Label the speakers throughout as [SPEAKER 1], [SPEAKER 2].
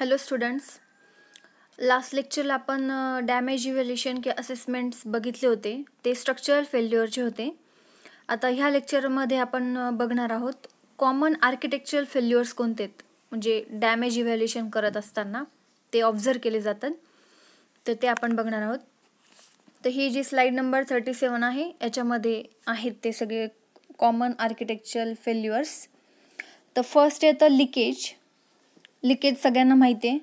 [SPEAKER 1] hello students last लेक्चरला आपण damage evaluation किंवा assessments बघितले होते ते स्ट्रक्चरल फेल्युअरचे होते आता ह्या लेक्चरमध्ये आपण बघणार आहोत कॉमन आर्किटेक्चरल फेल्युअर्स कोणते आहेत म्हणजे डॅमेज इव्हॅल्युएशन करत असताना ते ऑब्झर्व केले जातात तर ते आपण बघणार आहोत तर ही जी स्लाईड नंबर थर्टी सेवन आहे याच्यामध्ये आहेत ते सगळे कॉमन आर्किटेक्चरल फेल्युअर्स तर फर्स्ट येतं लिकेज लिकेज सगळ्यांना माहिती आहे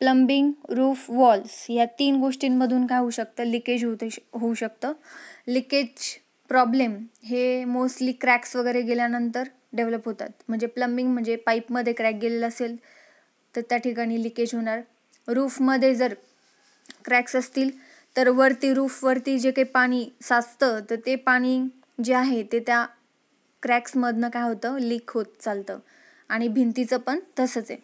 [SPEAKER 1] प्लंबिंग रूफ वॉल्स या तीन गोष्टींमधून काय होऊ शकतं लिकेज होते होऊ शकतं लिकेज प्रॉब्लेम हे मोस्टली क्रॅक्स वगैरे गेल्यानंतर डेव्हलप होतात म्हणजे प्लंबिंग म्हणजे पाईपमध्ये क्रॅक गेलेलं असेल तर त्या ठिकाणी लिकेज होणार रूफमध्ये जर क्रॅक्स असतील तर वरती रूफवरती जे काही पाणी साचतं तर ते पाणी जे आहे ते त्या क्रॅक्समधनं काय होतं लीक होत चालतं आणि भिंतीचं पण तसंच आहे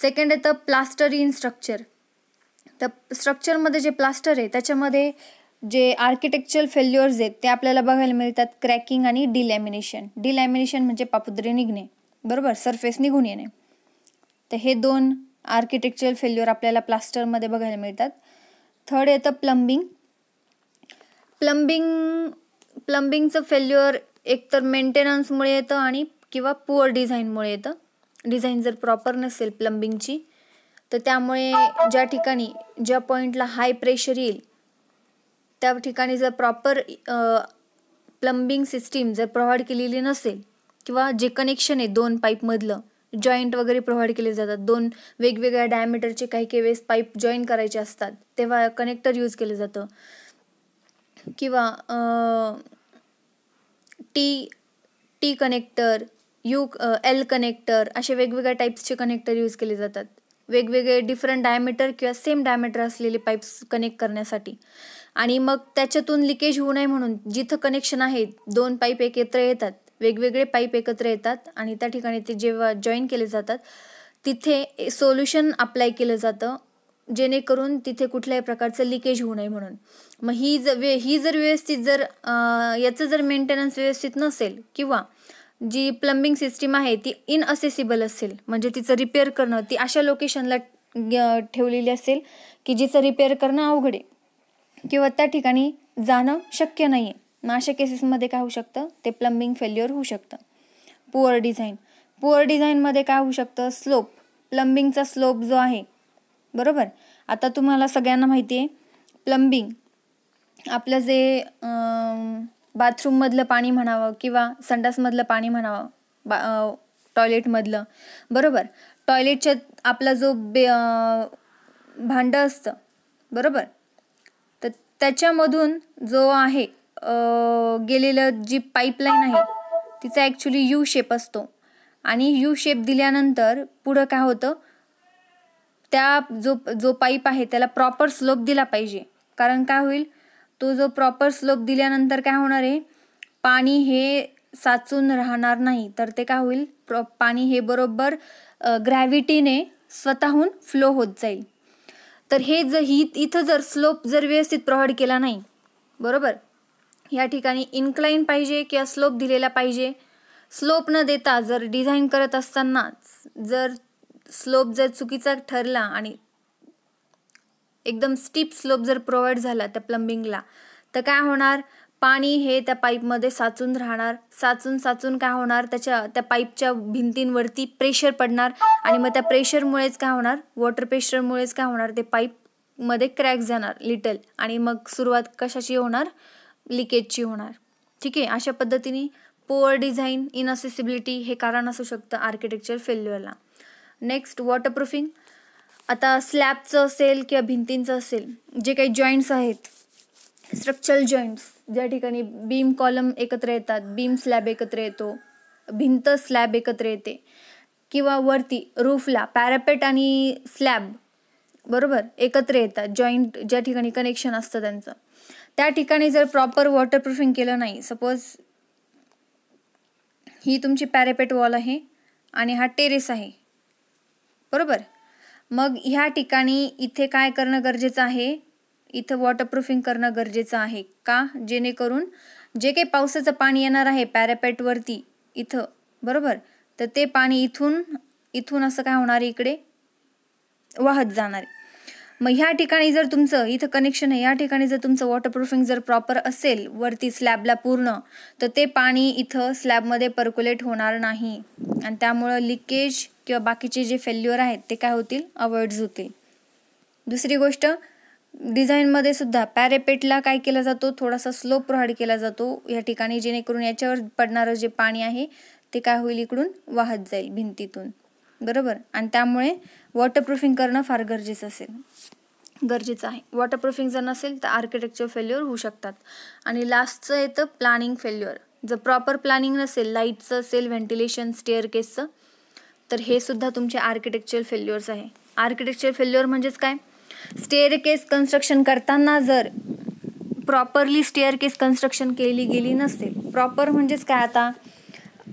[SPEAKER 1] सेकंड येतं प्लास्टर इन स्ट्रक्चर तर स्ट्रक्चरमध्ये जे प्लास्टर आहे त्याच्यामध्ये जे आर्किटेक्चरल फेल्युअर्स आहेत ते आपल्याला बघायला मिळतात क्रॅकिंग आणि डिलॅमिनेशन डिलॅमिनेशन म्हणजे पापुद्रे निघणे बरोबर सरफेस निघून येणे तर हे दोन आर्किटेक्चरल फेल्युअर आपल्याला प्लास्टरमध्ये बघायला मिळतात थर्ड येतं प्लंबिंग प्लंबिंग प्लंबिंगचं फेल्युअर एकतर मेंटेनन्समुळे येतं आणि किंवा पुअर डिझाईनमुळे येतं डिझाईन जर प्रॉपर नसेल प्लंबिंगची तर त्यामुळे ज्या ठिकाणी ज्या पॉईंटला हाय प्रेशर येईल त्या ठिकाणी जर प्रॉपर प्लंबिंग सिस्टीम जर प्रोव्हाइड केलेली नसेल किंवा जे कनेक्शन आहे दोन पाईपमधलं जॉईंट वगैरे प्रोव्हाइड केले जातात दोन वेगवेगळ्या डायमीटरचे काही काही वेळेस पाईप जॉईन करायचे असतात तेव्हा कनेक्टर यूज केलं जातं किंवा T T connector U L connector असे वेगवेगळ्या टाईप्सचे कनेक्टर यूज केले जातात वेगवेगळे डिफरंट डायमीटर किंवा सेम डायमीटर असलेले पाईप्स कनेक्ट करण्यासाठी आणि मग त्याच्यातून लिकेज होऊ नये म्हणून जिथं कनेक्शन आहे दोन पाईप एकत्र येतात वेगवेगळे पाईप एकत्र येतात आणि त्या ठिकाणी ते जेव्हा जॉईन केले जातात तिथे सोल्युशन अप्लाय केलं जातं जेणेकरून तिथे कुठल्याही प्रकारचं लिकेज होऊ नये म्हणून मग ही जर वे ही जर व्यवस्थित जर याचं जर मेंटेनन्स व्यवस्थित नसेल किंवा जी प्लंबिंग सिस्टीम आहे ती इनअसेसिबल असेल म्हणजे तिचं रिपेअर करणं ती अशा लोकेशनला ठेवलेली असेल की जिचं रिपेअर करणं अवघड आहे किंवा त्या ठिकाणी जाणं शक्य नाही आहे मग अशा केसेसमध्ये काय होऊ शकतं ते प्लंबिंग फेल्युअर होऊ शकतं पुअर डिझाईन पुअर डिझाईनमध्ये काय होऊ शकतं स्लोप प्लंबिंगचा स्लोप जो आहे बरोबर आता तुम्हाला सगळ्यांना माहिती आहे प्लंबिंग आपलं जे बाथरूममधलं पाणी म्हणावं किंवा संडासमधलं पाणी म्हणावं बा टॉयलेटमधलं बरोबर टॉयलेटच्या आपला जो बे भांडं असतं बरोबर तर त्याच्यामधून जो आहे गेलेलं जी पाईपलाईन आहे तिचा ॲक्च्युली यू शेप असतो आणि यू शेप दिल्यानंतर पुढं काय होतं त्या जो जो पाईप आहे त्याला प्रॉपर स्लोप दिला पाहिजे कारण काय होईल तो जो प्रॉपर स्लोप दिल्यानंतर काय होणार आहे पाणी हे साचून राहणार नाही तर ते काय होईल पाणी हे बरोबर ग्रॅव्हिटीने स्वतःहून फ्लो होत जाईल तर हे जर ही इथं जर स्लोप जर व्यवस्थित प्रोव्हाइड केला नाही बरोबर या ठिकाणी इन्क्लाईन पाहिजे किंवा स्लोप दिलेला पाहिजे स्लोप न देता जर डिझाईन करत असताना जर स्लोप जर चुकीचा ठरला आणि एकदम स्टीप स्लोप जर प्रोव्हाइड झाला त्या प्लंबिंगला तर काय होणार पाणी हे त्या पाईपमध्ये साचून राहणार साचून साचून काय होणार त्याच्या त्या पाईपच्या भिंतींवरती प्रेशर पडणार आणि मग त्या प्रेशरमुळेच काय होणार वॉटर प्रेशरमुळेच काय होणार ते पाईपमध्ये क्रॅक जाणार लिटल आणि मग सुरुवात कशाची होणार लिकेजची होणार ठीक आहे अशा पद्धतीने पोअर डिझाईन इनअसेसिबिलिटी हे कारण असू शकतं आर्किटेक्चर फेल्युअरला नेक्स्ट वॉटरप्रूफिंग आता स्लॅबचं असेल किंवा भिंतींचं असेल जे काही जॉईंट्स आहेत स्ट्रक्चरल जॉईंट्स ज्या ठिकाणी बीम कॉलम एकत्र येतात बीम स्लॅब एकत्र येतो भिंत स्लॅब एकत्र येते किंवा वरती रूफला पॅरापेट आणि स्लॅब बरोबर एकत्र येतात जॉईंट ज्या ठिकाणी कनेक्शन असतं त्यांचं त्या ठिकाणी जर प्रॉपर वॉटरप्रूफिंग केलं नाही सपोज ही तुमची पॅरापेट वॉल आहे आणि हा टेरेस आहे बरोबर मग ह्या ठिकाणी इथे काय करणं गरजेचं आहे इथं वॉटरप्रूफिंग करणं गरजेचं आहे का जेणेकरून जे काही पावसाचं पाणी येणार आहे पॅरापॅटवरती इथं बरोबर तर ते पाणी इथून इथून असं काय होणार इकडे वाहत जाणार मग ह्या ठिकाणी जर तुमचं इथं कनेक्शन आहे या ठिकाणी जर तुमचं वॉटरप्रूफिंग जर प्रॉपर असेल वरती स्लॅबला पूर्ण तर ते पाणी इथं स्लॅबमध्ये पर्क्युलेट होणार नाही आणि त्यामुळं लिकेज किंवा बाकीचे जे फेल्युअर आहेत ते काय होतील अवॉइड्स होतील दुसरी गोष्ट डिझाईनमध्ये सुद्धा पॅरेपेटला काय केला जातो थोडासा स्लो प्रोव्हाइड केला जातो या ठिकाणी जेणेकरून याच्यावर पडणारं जे पाणी आहे ते काय होईल इकडून वाहत जाईल भिंतीतून बरोबर आणि त्यामुळे वॉटरप्रूफिंग करणं फार गरजेचं असेल गरजेचं आहे वॉटरप्रूफिंग जर नसेल तर आर्किटेक्चर फेल्युअर होऊ शकतात आणि लास्टचं येतं प्लॅनिंग फेल्युअर जर प्रॉपर प्लॅनिंग नसेल लाईटचं असेल व्हेंटिलेशन स्टेअर केसचं तर हे सुद्धा तुमचे आर्किटेक्चरल फेल्युअर्स आहे आर्किटेक्चरल फेल्युअर म्हणजेच काय स्टेअर केस कन्स्ट्रक्शन करताना जर प्रॉपरली स्टेअर केस कन्स्ट्रक्शन केली गेली नसेल प्रॉपर म्हणजेच काय आता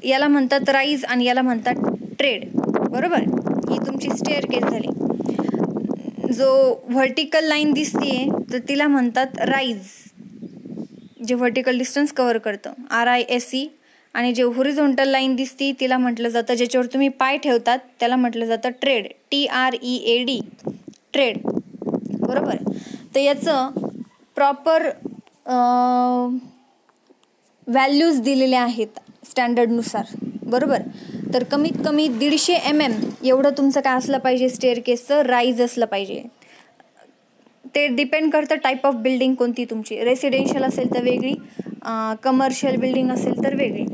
[SPEAKER 1] याला म्हणतात राईज आणि याला म्हणतात ट्रेड बरोबर ही तुमची स्टेअर केस झाली जो व्हर्टिकल लाईन दिसते तर तिला म्हणतात राईज जे व्हर्टिकल डिस्टन्स कवर करतं आर आय एस सी आणि जे हुरिझोंटल लाईन दिसती तिला म्हटलं जातं ज्याच्यावर तुम्ही पाय ठेवतात त्याला म्हटलं जातं tread T R E A D tread बरोबर तर याचं प्रॉपर व्हॅल्यूज दिलेल्या आहेत स्टँडर्डनुसार बरोबर तर कमीत कमी दीडशे एम एम एवढं तुमचं काय असलं पाहिजे स्टेअर केसचं राईज असलं पाहिजे ते डिपेंड करतं टाईप ऑफ बिल्डिंग कोणती तुमची रेसिडेन्शियल असेल तर वेगळी कमर्शियल बिल्डिंग असेल तर वेगळी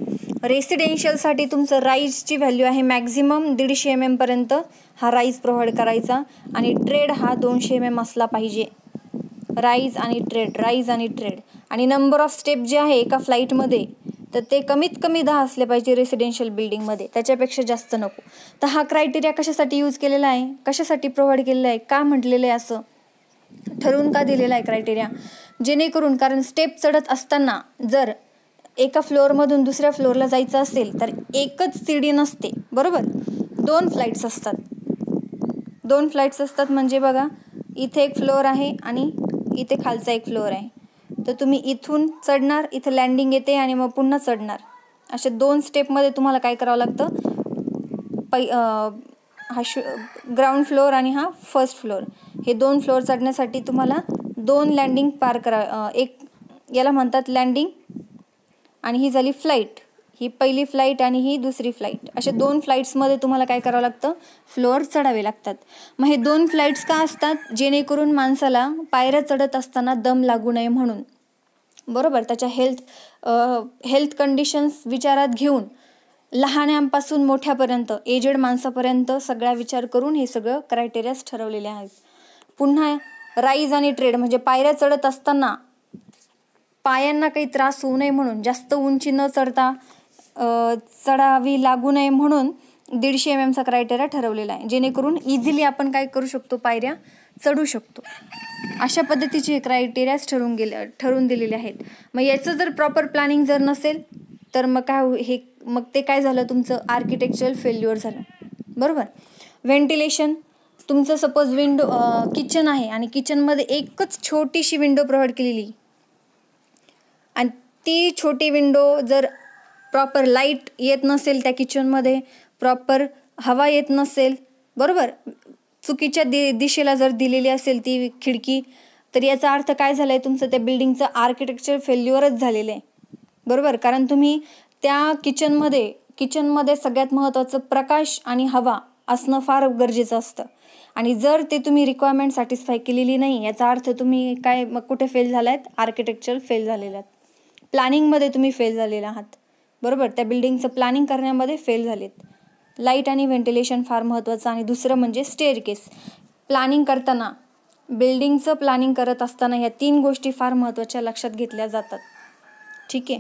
[SPEAKER 1] रेसिडेन्शियलसाठी तुमचं राईजची व्हॅल्यू आहे मॅक्झिमम दीडशे एम एमपर्यंत हा राईज प्रोव्हाइड करायचा आणि ट्रेड हा दोनशे एम एम असला पाहिजे राईज आणि ट्रेड राईज आणि ट्रेड आणि नंबर ऑफ स्टेप जे आहे एका फ्लाईटमध्ये तर ते कमीत कमी दहा असले पाहिजे रेसिडेन्शियल बिल्डिंगमध्ये त्याच्यापेक्षा जास्त नको तर हा क्रायटेरिया कशासाठी यूज केलेला आहे कशासाठी प्रोव्हाइड केलेला आहे का म्हटलेलं आहे असं ठरवून का दिलेला आहे क्रायटेरिया जेणेकरून कारण स्टेप चढत असताना जर एका फ्लोअरमधून दुसऱ्या फ्लोअरला जायचं असेल तर एकच सीडी नसते बरोबर दोन फ्लाईट्स असतात दोन फ्लाईट्स असतात म्हणजे बघा इथे एक फ्लोअर आहे आणि इथे खालचा एक फ्लोअर आहे तर तुम्ही इथून चढणार इथे लँडिंग येते आणि मग पुन्हा चढणार अशा दोन स्टेपमध्ये तुम्हाला काय करावं लागतं पै हा शु ग्राउंड फ्लोअर आणि हा फर्स्ट फ्लोअर हे दोन फ्लोअर चढण्यासाठी तुम्हाला दोन लँडिंग पार करा एक याला म्हणतात लँडिंग आणि ही झाली फ्लाईट ही पहिली फ्लाईट आणि ही दुसरी फ्लाईट अशा दोन फ्लाईट्समध्ये तुम्हाला काय करावं लागतं फ्लोअर चढावे लागतात मग हे दोन फ्लाईट्स का असतात जेणेकरून माणसाला पायऱ्या चढत असताना दम लागू नये म्हणून बरोबर त्याच्या हेल्थ हेल्थ कंडिशन्स विचारात घेऊन लहान्यांपासून मोठ्यापर्यंत एजेड माणसापर्यंत सगळा विचार करून हे सगळं क्रायटेरियाज ठरवलेले आहेत पुन्हा राईज आणि ट्रेड म्हणजे पायऱ्या चढत असताना पायांना काही त्रास होऊ नये म्हणून जास्त उंची न चढता चढावी लागू नये म्हणून दीडशे एम एमचा क्रायटेरिया ठरवलेला आहे जेणेकरून इझिली आपण काय करू शकतो पायऱ्या चढू शकतो अशा पद्धतीचे क्रायटेरियाज ठरवून गेले ठरवून दिलेले आहेत मग याचं जर प्रॉपर प्लॅनिंग जर नसेल तर मग काय हो- हे मग ते काय झालं तुमचं आर्किटेक्चरल फेल्युअर झालं बरोबर व्हेंटिलेशन तुमचं सपोज विंडो किचन आहे आणि किचनमध्ये एकच छोटीशी विंडो प्रोव्हाइड केलेली आणि ती छोटी विंडो जर प्रॉपर लाईट येत नसेल त्या किचनमध्ये प्रॉपर हवा येत नसेल बरोबर चुकीच्या दि दिशेला जर दिलेली असेल ती खिडकी तर याचा अर्थ काय झाला आहे तुमचं त्या बिल्डिंगचं आर्किटेक्चर फेल्युअरच झालेलं आहे बरोबर कारण तुम्ही त्या किचनमध्ये किचनमध्ये सगळ्यात महत्त्वाचं प्रकाश आणि हवा असणं फार गरजेचं असतं आणि जर ते तुम्ही रिक्वायरमेंट सॅटिस्फाय केलेली नाही याचा अर्थ तुम्ही काय मग कुठे फेल झाला आहेत आर्किटेक्चर फेल झालेलं आहेत प्लॅनिंगमध्ये तुम्ही फेल झालेला आहात बरोबर त्या बिल्डिंगचं प्लॅनिंग करण्यामध्ये फेल झालेत लाईट आणि व्हेंटिलेशन फार महत्त्वाचं आणि दुसरं म्हणजे स्टेअर केस प्लॅनिंग करताना बिल्डिंगचं प्लॅनिंग करत असताना ह्या तीन गोष्टी फार महत्त्वाच्या लक्षात घेतल्या जातात ठीक आहे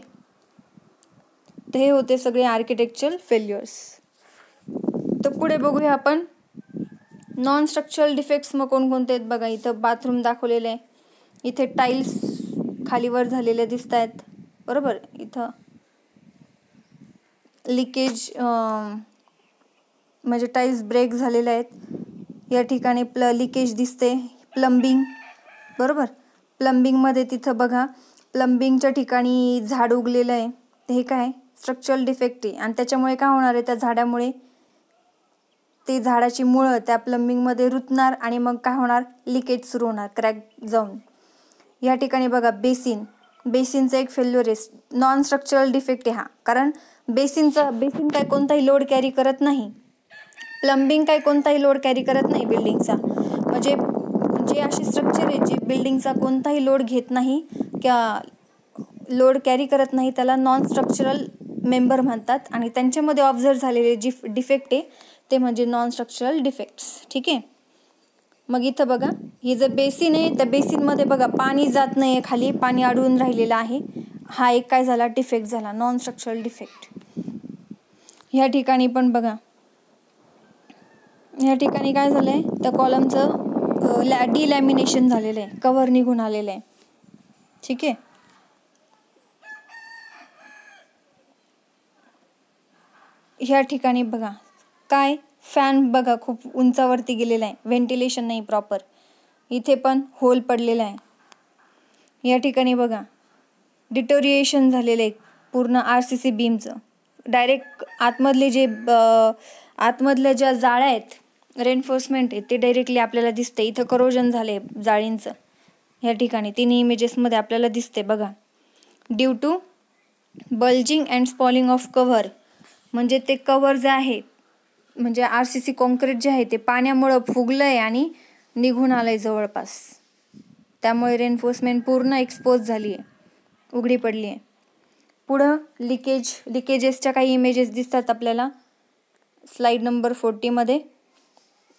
[SPEAKER 1] तर हे होते सगळे आर्किटेक्चरल फेल्युअर्स तर पुढे बघूया आपण नॉन स्ट्रक्चरल डिफेक्ट्स मग कोणकोणते आहेत बघा इथं बाथरूम दाखवलेले आहे इथे टाईल्स खालीवर झालेले दिसत आहेत बरोबर इथं लिकेज म्हणजे टाईल्स ब्रेक झालेले आहेत या ठिकाणी प्ल लिकेज दिसते प्लंबिंग बरोबर प्लंबिंगमध्ये तिथं बघा प्लंबिंगच्या ठिकाणी झाड उगलेलं आहे हे काय स्ट्रक्चरल डिफेक्ट आहे आणि त्याच्यामुळे काय होणार आहे त्या झाडामुळे ते झाडाची मुळं त्या प्लंबिंगमध्ये रुतणार आणि मग काय होणार लिकेज सुरू होणार क्रॅक जाऊन या ठिकाणी बघा बेसिन बेसिनचा एक फेल्युअर आहे नॉन स्ट्रक्चरल डिफेक्ट आहे हा कारण बेसिनचा बेसिन काय कोणताही लोड कॅरी करत नाही प्लंबिंग काय कोणताही लोड कॅरी करत नाही बिल्डिंगचा म्हणजे जे असे स्ट्रक्चर आहे जे बिल्डिंगचा कोणताही लोड घेत नाही किंवा लोड कॅरी करत नाही त्याला नॉन स्ट्रक्चरल मेंबर म्हणतात आणि त्यांच्यामध्ये ऑब्झर्व झालेले जी डिफेक्ट आहे ते म्हणजे नॉन स्ट्रक्चरल डिफेक्ट्स ठीक आहे मग इथं बघा हे जर बेसिन आहे त्या बेसिनमध्ये बघा पाणी जात नाही खाली पाणी अडवून राहिलेलं आहे हा एक काय झाला डिफेक्ट झाला नॉन स्ट्रक्चरल डिफेक्ट ह्या ठिकाणी पण बघा ह्या ठिकाणी काय झालंय त्या कॉलमचं लॅ डिलॅमिनेशन झालेलं आहे कव्हर निघून आलेलं आहे ठीक आहे ह्या ठिकाणी बघा काय फॅन बघा खूप उंचावरती गेलेला आहे व्हेंटिलेशन नाही प्रॉपर इथे पण होल पडलेला आहे या ठिकाणी बघा डिटोरिएशन झालेलं आहे पूर्ण आर सी सी बीमचं डायरेक्ट आतमधले जे आतमधल्या ज्या जाळ्या आहेत रेन्फोर्समेंट आहेत ते डायरेक्टली आपल्याला दिसते इथं करोजन झाले जाळींचं ह्या ठिकाणी तिन्ही इमेजेसमध्ये आपल्याला दिसते बघा due to bulging and spalling of cover म्हणजे ते कव्हर जे आहे म्हणजे आर सी सी कॉन्क्रीट जे आहे ते पाण्यामुळं फुगलं आणि निघून आलंय जवळपास त्यामुळे रेन्फोर्समेंट पूर्ण एक्सपोज झाली आहे उघडी पडली आहे पुढं लिकेज लिकेजेसच्या काही इमेजेस दिसतात आपल्याला स्लाईड नंबर फोर्टीमध्ये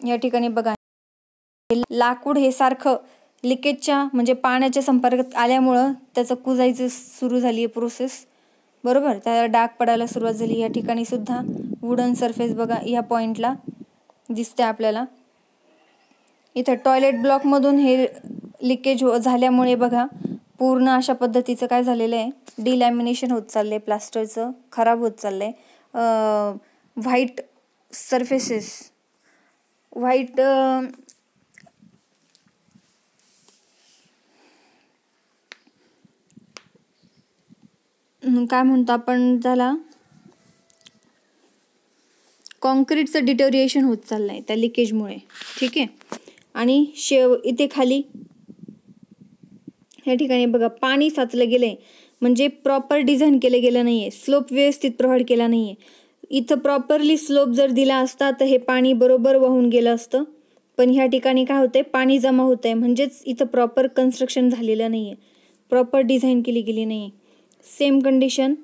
[SPEAKER 1] या ठिकाणी बघा लाकूड हे सारखं लिकेजच्या म्हणजे पाण्याच्या संपर्कात आल्यामुळं त्याचं कुजायचं सुरू झाली आहे प्रोसेस बरोबर त्याला डाग पडायला सुरुवात झाली या ठिकाणी सुद्धा वुडन सरफेस बघा या पॉइंटला दिसते आपल्याला इथं टॉयलेट ब्लॉकमधून हे लिकेज हो झाल्यामुळे बघा पूर्ण अशा पद्धतीचं काय झालेलं आहे डिलॅमिनेशन होत चाललंय प्लास्टरचं खराब होत चाललंय व्हाईट सरफेसेस व्हाईट काय म्हणतो आपण त्याला कॉन्क्रीटचं डिटोरिएशन होत चाललं आहे त्या लिकेजमुळे ठीक आहे आणि शेव इथे खाली या ठिकाणी बघा पाणी साचलं गेलं म्हणजे प्रॉपर डिझाईन केलं गेलं नाही आहे स्लोप व्यवस्थित प्रोव्हाइड केला नाही आहे इथं प्रॉपरली स्लोप जर दिला असता तर हे पाणी बरोबर वाहून गेलं असतं पण ह्या ठिकाणी काय होतंय पाणी जमा होत आहे म्हणजेच इथं प्रॉपर कन्स्ट्रक्शन झालेलं नाही आहे प्रॉपर डिझाईन केली गेली नाही आहे सेम कंडिशन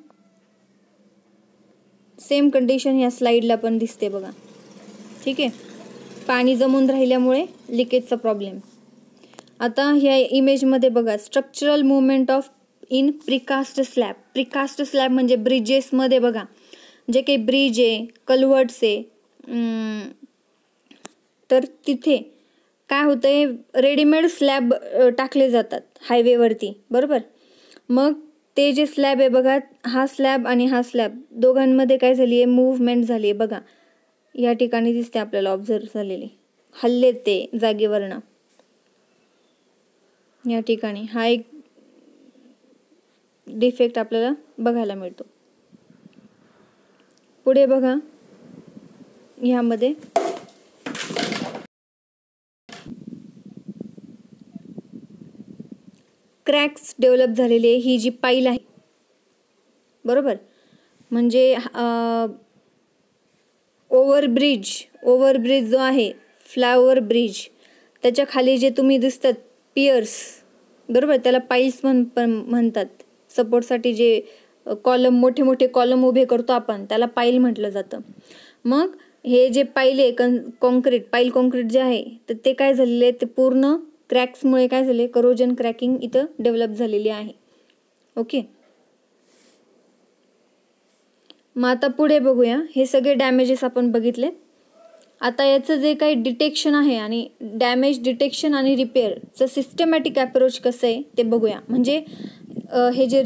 [SPEAKER 1] सेम कंडिशन या स्लाईडला पण दिसते बघा ठीक आहे पाणी जमून राहिल्यामुळे लिकेजचा प्रॉब्लेम आता ह्या इमेजमध्ये बघा structural movement of in precast slab precast slab म्हणजे ब्रिजेसमध्ये बघा जे काही ब्रिज आहे कलवर्ट्स आहे तर तिथे काय होतं रेडीमेड स्लॅब टाकले जातात हायवेवरती बरोबर मग ते जे स्लॅब आहे बघा हा स्लॅब आणि हा स्लॅब दोघांमध्ये काय झाली आहे मूवमेंट झाली आहे बघा या ठिकाणी दिसते आपल्याला ऑब्झर्व झालेली हल्ले ते जागेवरनं या ठिकाणी हा एक डिफेक्ट आपल्याला बघायला मिळतो पुढे बघा ह्यामध्ये क्रॅक्स डेव्हलप झालेले ही जी पाईल आहे बरोबर म्हणजे ब्रिज ओव्हर ब्रिज जो आहे फ्लावर ब्रिज त्याच्या खाली जे तुम्ही दिसतात पियर्स बरोबर त्याला पाईल्स म्हण पण म्हणतात सपोर्टसाठी जे कॉलम मोठे मोठे कॉलम उभे करतो आपण त्याला पाईल म्हटलं जातं मग हे जे पाईल आहे कन कॉन्क्रीट पाईल कॉन्क्रीट जे आहे तर ते काय झालेले ते पूर्ण क्रॅक्समुळे काय झाले करोजन क्रॅकिंग इथं डेव्हलप झालेली आहे ओके मग आता पुढे बघूया हे सगळे डॅमेजेस आपण बघितले आता याचं जे काही डिटेक्शन आहे आणि डॅमेज डिटेक्शन आणि रिपेअरचं सिस्टमॅटिक अप्रोच कसं आहे ते बघूया म्हणजे हे जे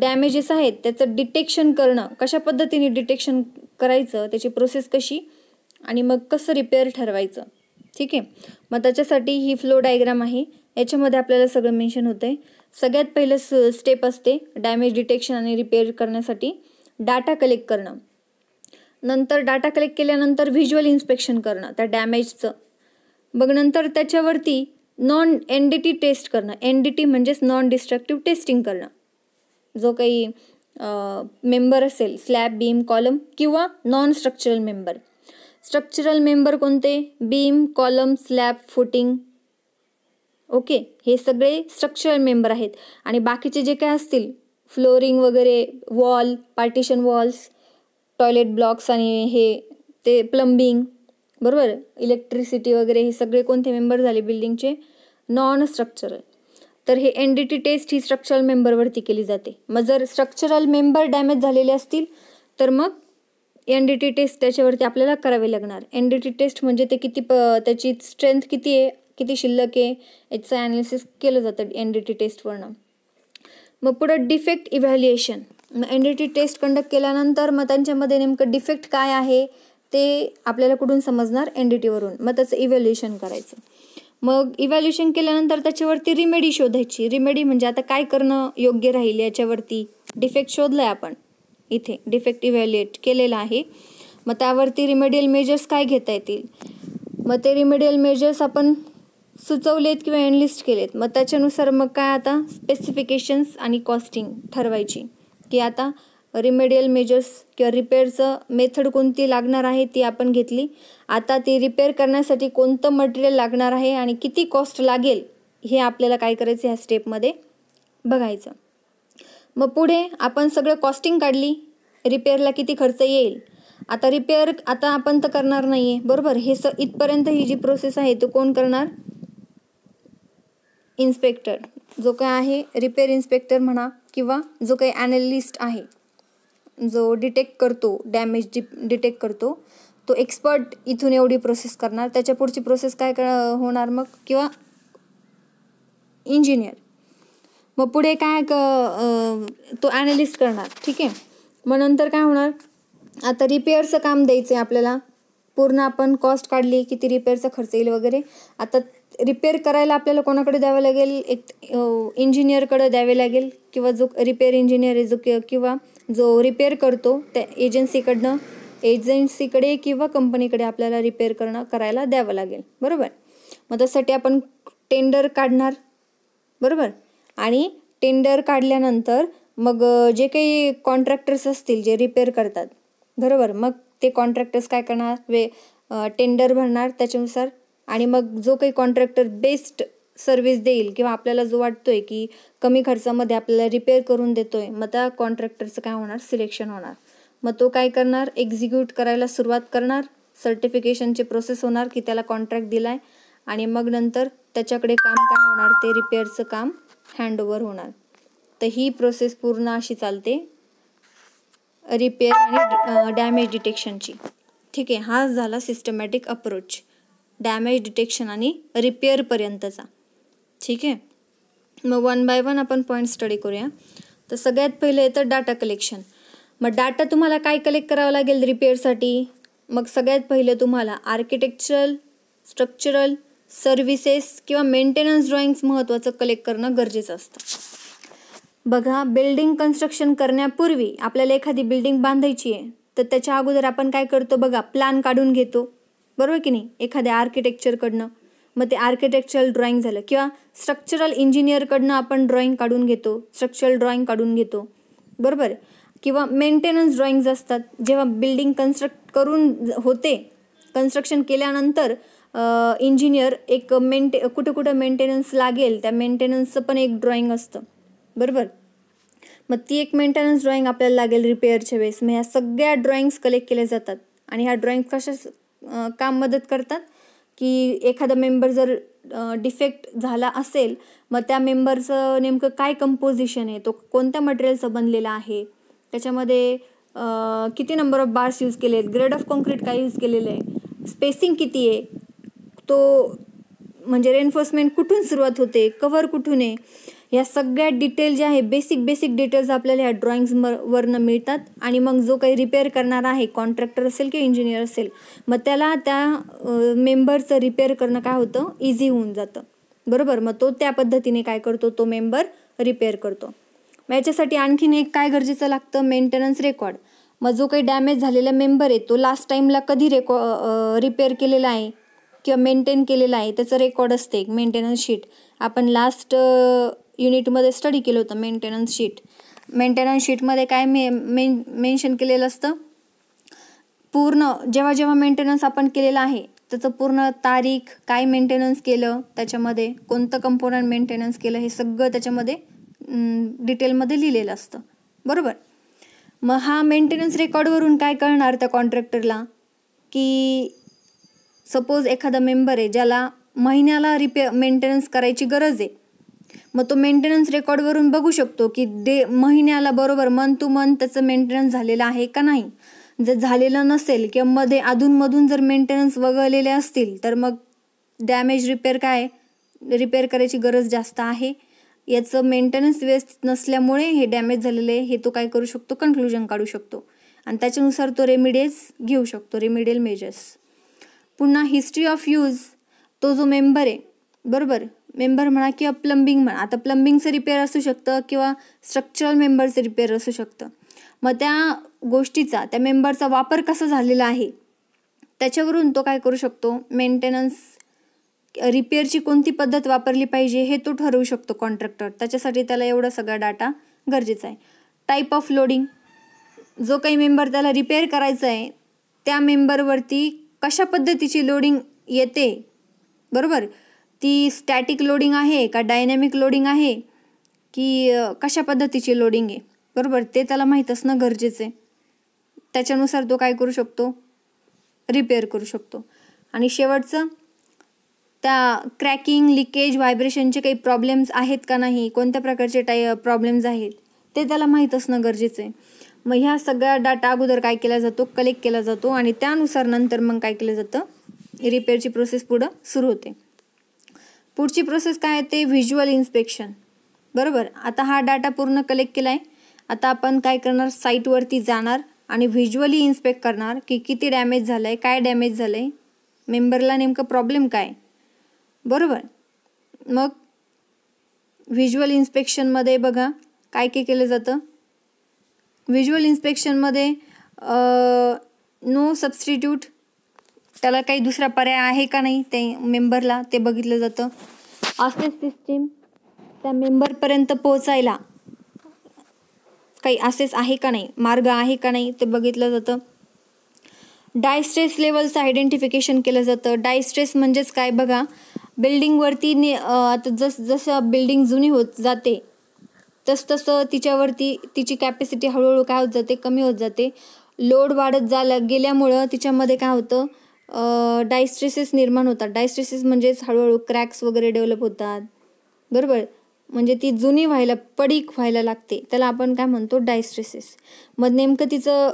[SPEAKER 1] डॅमेजेस आहेत त्याचं डिटेक्शन करणं कशा पद्धतीने डिटेक्शन करायचं त्याची प्रोसेस कशी आणि मग कसं रिपेअर ठरवायचं ठीक आहे मग त्याच्यासाठी ही फ्लो डायग्राम आहे याच्यामध्ये आपल्याला सगळं मेन्शन होतं आहे सगळ्यात पहिलं स स्टेप असते डॅमेज डिटेक्शन आणि रिपेअर करण्यासाठी डाटा कलेक्ट करणं नंतर डाटा कलेक्ट केल्यानंतर व्हिज्युअल इन्स्पेक्शन करणं त्या डॅमेजचं मग नंतर त्याच्यावरती non N D T test करणं एन डी टी म्हणजेच नॉन डिस्ट्रक्टिव्ह टेस्टिंग करणं जो काही मेंबर असेल स्लॅब बीम कॉलम किंवा non structural member structural member कोणते beam column slab footing okay हे सगळे स्ट्रक्चरल मेंबर आहेत आणि बाकीचे जे काय असतील फ्लोरिंग वगैरे wall partition walls toilet blocks आणि हे ते प्लंबिंग बरोबर इलेक्ट्रिसिटी वगैरे हे सगळे कोणते मेंबर झाले बिल्डिंगचे नॉन स्ट्रक्चरल तर हे एन डी टी टेस्ट ही स्ट्रक्चरल मेंबरवरती केली जाते मग जर स्ट्रक्चरल मेंबर डॅमेज झालेले असतील तर मग एन डी टी टेस्ट त्याच्यावरती आपल्याला करावी लागणार एन डी टी टेस्ट म्हणजे ते किती प त्याची स्ट्रेंथ किती आहे किती शिल्लक आहे याचं ॲनालिसिस केलं जातं एन डी टी टेस्टवरनं मग पुढं डिफेक्ट इव्हॅल्युएशन मग N D T test conduct केल्यानंतर मग त्यांच्यामध्ये नेमकं डिफेक्ट काय आहे ते आपल्याला कुठून समजणार एन डी टीवरून मग त्याचं इव्हॅल्युएशन करायचं मग इव्हॅल्युएशन केल्यानंतर त्याच्यावरती रिमेडी शोधायची रिमेडी म्हणजे आता काय करणं योग्य राहील याच्यावरती डिफेक्ट शोधला आहे आपण इथे डिफेक्ट इव्हॅल्युएट केलेला आहे मग त्यावरती रिमेडियल मेजर्स काय घेता येतील मग ते रिमेडियल मेजर्स आपण सुचवलेत किंवा एनलिस्ट केलेत मग त्याच्यानुसार मग काय आता स्पेसिफिकेशन्स आणि कॉस्टिंग ठरवायची की आता रिमेडियल मेजर्स किंवा रिपेअरचं मेथड कोणती लागणार आहे ती आपण घेतली आता ती रिपेअर करण्यासाठी कोणतं मटेरियल लागणार आहे आणि किती कॉस्ट लागेल हे आपल्याला काय करायचं ह्या स्टेपमध्ये बघायचं मग पुढे आपण सगळं कॉस्टिंग काढली रिपेअरला किती खर्च येईल आता रिपेअर आता आपण तर करणार नाही आहे बरोबर हे स इथपर्यंत ही जी प्रोसेस आहे तो कोण करणार इन्स्पेक्टर जो काय आहे रिपेअर इन्स्पेक्टर म्हणा किंवा जो काही ॲनालिस्ट आहे जो डिटेक्ट करतो डॅमेज डि डिटेक्ट करतो तो एक्सपर्ट इथून एवढी प्रोसेस करणार त्याच्या पुढची प्रोसेस काय होणार मग किंवा इंजिनियर मग पुढे काय तो ॲनालिस्ट करणार ठीक आहे मग नंतर काय होणार आता रिपेअरचं काम द्यायचं आहे आपल्याला पूर्ण आपण कॉस्ट काढली किती रिपेअरचा खर्च येईल वगैरे आता रिपेअर करायला आपल्याला कोणाकडे द्यावं लागेल एक इंजिनियरकडं द्यावे लागेल किंवा जो रिपेअर इंजिनियर आहे जो किंवा जो रिपेअर करतो त्या एजन्सीकडनं एजन्सीकडे किंवा कंपनीकडे आपल्याला रिपेअर करणं करायला द्यावं लागेल बरोबर मग त्यासाठी आपण टेंडर काढणार बरोबर आणि टेंडर काढल्यानंतर मग जे काही कॉन्ट्रॅक्टर्स असतील जे रिपेअर करतात बरोबर मग ते कॉन्ट्रॅक्टर्स काय करणार वे टेंडर भरणार त्याच्यानुसार आणि मग जो काही कॉन्ट्रॅक्टर बेस्ट सर्व्हिस देईल किंवा आपल्याला जो वाटतो आहे की कमी खर्चामध्ये आपल्याला रिपेअर करून देतो आहे मग त्या कॉन्ट्रॅक्टरचं काय होणार सिलेक्शन होणार मग तो काय करणार एक्झिक्यूट करायला सुरुवात करणार सर्टिफिकेशनचे प्रोसेस होणार की त्याला कॉन्ट्रॅक्ट दिला आणि मग नंतर त्याच्याकडे काम काय होणार ते रिपेअरचं काम हँडओवर होणार तर ही प्रोसेस पूर्ण अशी चालते रिपेअर आणि डॅमेज डिटेक्शनची ठीक आहे हा झाला सिस्टमॅटिक अप्रोच डॅमेज डिटेक्शन आणि रिपेअरपर्यंतचा ठीक आहे मग वन बाय वन आपण पॉईंट स्टडी करूया तर सगळ्यात पहिलं येतं डाटा कलेक्शन मग डाटा तुम्हाला काय कलेक्ट करावा लागेल रिपेअरसाठी मग सगळ्यात पहिलं तुम्हाला आर्किटेक्चरल स्ट्रक्चरल सर्व्हिसेस किंवा मेंटेनन्स ड्रॉइंग्स महत्त्वाचं कलेक्ट करणं गरजेचं असतं बघा बिल्डिंग कन्स्ट्रक्शन करण्यापूर्वी आपल्याला एखादी बिल्डिंग बांधायची आहे तर त्याच्या अगोदर आपण काय करतो बघा प्लॅन काढून घेतो बरोबर की नाही एखाद्या आर्किटेक्चरकडनं मग ते आर्किटेक्चरल ड्रॉइंग झालं किंवा स्ट्रक्चरल इंजिनियरकडनं आपण ड्रॉइंग काढून घेतो स्ट्रक्चरल ड्रॉइंग काढून घेतो बरोबर किंवा मेंटेनन्स ड्रॉईंग्ज असतात जेव्हा बिल्डिंग कन्स्ट्रक्ट करून होते कन्स्ट्रक्शन केल्यानंतर इंजिनियर एक मेंटे कुठं कुठं मेंटेनन्स लागेल त्या मेंटेनन्सचं पण एक ड्रॉइंग असतं बरोबर मग ती एक मेंटेनन्स ड्रॉइंग आपल्याला लागेल रिपेअरच्या वेळेस मग ह्या सगळ्या ड्रॉइंग्स कलेक्ट केल्या जातात आणि ह्या ड्रॉइंग कशा काम मदत करतात की एखादा मेंबर जर डिफेक्ट झाला असेल मग त्या मेंबरचं नेमकं काय कंपोजिशन आहे तो कोणत्या मटेरियलचं बनलेला आहे त्याच्यामध्ये किती नंबर ऑफ बार्स यूज केले आहेत ग्रेड ऑफ कॉन्क्रीट काय यूज केलेलं आहे स्पेसिंग किती आहे तो म्हणजे रेन्फोर्समेंट कुठून सुरुवात होते कवर कुठून आहे या सगळ्या डिटेल ज्या आहे बेसिक बेसिक डिटेल्स आपल्याला ह्या ड्रॉइंग्स वरनं मिळतात आणि मग जो काही रिपेअर करणार आहे कॉन्ट्रॅक्टर असेल की इंजिनियर असेल मग त्याला त्या मेंबरचं रिपेअर करणं काय होतं इझी होऊन जातं बरोबर मग तो त्या पद्धतीने काय करतो तो मेंबर रिपेअर करतो मग याच्यासाठी आणखीन एक काय गरजेचं लागतं मेंटेनन्स रेकॉर्ड मग जो काही डॅमेज झालेला मेंबर आहे तो लास्ट टाईमला कधी रेकॉ रिपेअर केलेला आहे किंवा मेंटेन केलेलं आहे त्याचं रेकॉर्ड असते एक मेंटेनन्स शीट आपण लास्ट युनिटमध्ये स्टडी केलं होतं मेंटेनन्स शीट मेंटेनन्स शीटमध्ये काय मे मेन मेन्शन केलेलं असतं पूर्ण जेव्हा जेव्हा मेंटेनन्स आपण केलेला आहे त्याचं पूर्ण तारीख काय मेंटेनन्स केलं त्याच्यामध्ये कोणतं कंपोनंट मेंटेनन्स केलं हे सगळं त्याच्यामध्ये डिटेलमध्ये लिहिलेलं असतं बरोबर मग हा मेंटेनन्स रेकॉर्डवरून काय कळणार त्या कॉन्ट्रॅक्टरला की सपोज एखादा मेंबर आहे ज्याला महिन्याला रिपे मेंटेनन्स करायची गरज आहे मग तो मेंटेनन्स रेकॉर्डवरून बघू शकतो की दे महिन्याला बरोबर मंथ टू मंथ त्याचं मेंटेनन्स झालेलं आहे का नाही जर झालेलं नसेल किंवा मध्ये अधूनमधून जर मेंटेनन्स वगळलेले असतील तर मग डॅमेज रिपेअर काय रिपेअर करायची गरज जास्त आहे याचं मेंटेनन्स व्यवस्थित नसल्यामुळे हे डॅमेज झालेलं आहे हे तो काय करू शकतो कन्क्लुजन काढू शकतो आणि त्याच्यानुसार तो रेमिडीज घेऊ शकतो रेमिडियल मेजर्स पुन्हा हिस्ट्री ऑफ यूज तो जो मेंबर आहे बरोबर मेंबर म्हणा किंवा प्लंबिंग म्हणा आता प्लंबिंगचं रिपेअर असू शकतं किंवा स्ट्रक्चरल मेंबरचं रिपेअर असू शकतं मग त्या गोष्टीचा त्या मेंबरचा वापर कसा झालेला आहे त्याच्यावरून तो काय करू शकतो मेंटेनन्स रिपेअरची कोणती पद्धत वापरली पाहिजे हे तो ठरवू शकतो कॉन्ट्रॅक्टर त्याच्यासाठी त्याला एवढा सगळा डाटा गरजेचा आहे टाईप ऑफ लोडिंग जो काही मेंबर त्याला रिपेअर करायचा आहे त्या मेंबरवरती कशा पद्धतीची लोडिंग येते बरोबर ती स्टॅटिक लोडिंग आहे का डायनॅमिक लोडिंग आहे की कशा पद्धतीची लोडिंग आहे बरोबर ते त्याला माहीत असणं गरजेचं आहे त्याच्यानुसार तो काय करू शकतो रिपेअर करू शकतो आणि शेवटचं त्या क्रॅकिंग लिकेज व्हायब्रेशनचे काही प्रॉब्लेम्स आहेत का नाही कोणत्या प्रकारचे टाय प्रॉब्लेम्स आहेत ते त्याला माहीत असणं गरजेचं आहे मग ह्या सगळ्या डाटा अगोदर काय केला जातो कलेक्ट केला जातो आणि त्यानुसार नंतर मग काय केलं जातं रिपेअरची प्रोसेस पुढं सुरू होते पुढची प्रोसेस काय आहे ते व्हिज्युअल इन्स्पेक्शन बरोबर आता हा डाटा पूर्ण कलेक्ट केला आहे आता आपण काय करणार साईटवरती जाणार आणि व्हिज्युअली इन्स्पेक्ट करणार की किती डॅमेज झालं आहे काय डॅमेज झालं आहे मेंबरला नेमकं प्रॉब्लेम काय बरोबर मग व्हिज्युअल इन्स्पेक्शनमध्ये बघा काय काय केलं जातं व्हिज्युअल इन्स्पेक्शनमध्ये नो सबस्टिट्यूट त्याला काही दुसरा पर्याय आहे का नाही ते मेंबरला ते बघितलं जातं असे सिस्टीम त्या मेंबरपर्यंत पोहोचायला काही असेस आहे का नाही मार्ग आहे का नाही ते बघितलं जातं डायस्ट्रेस लेवलचं आयडेंटिफिकेशन केलं जातं डायस्ट्रेस म्हणजेच काय बघा बिल्डिंगवरती ने आता जस जसं बिल्डिंग जुनी होत जाते तसतसं तिच्यावरती तिची कॅपॅसिटी हळूहळू काय होत जाते कमी होत जाते लोड वाढत जा गेल्यामुळं तिच्यामध्ये काय होतं डायस्ट्रेसिस निर्माण होतात डायस्ट्रेसिस म्हणजेच हळूहळू क्रॅक्स वगैरे डेव्हलप होतात बरोबर म्हणजे ती जुनी व्हायला पडीक व्हायला लागते त्याला आपण काय म्हणतो डायस्ट्रेसिस मग नेमकं तिचं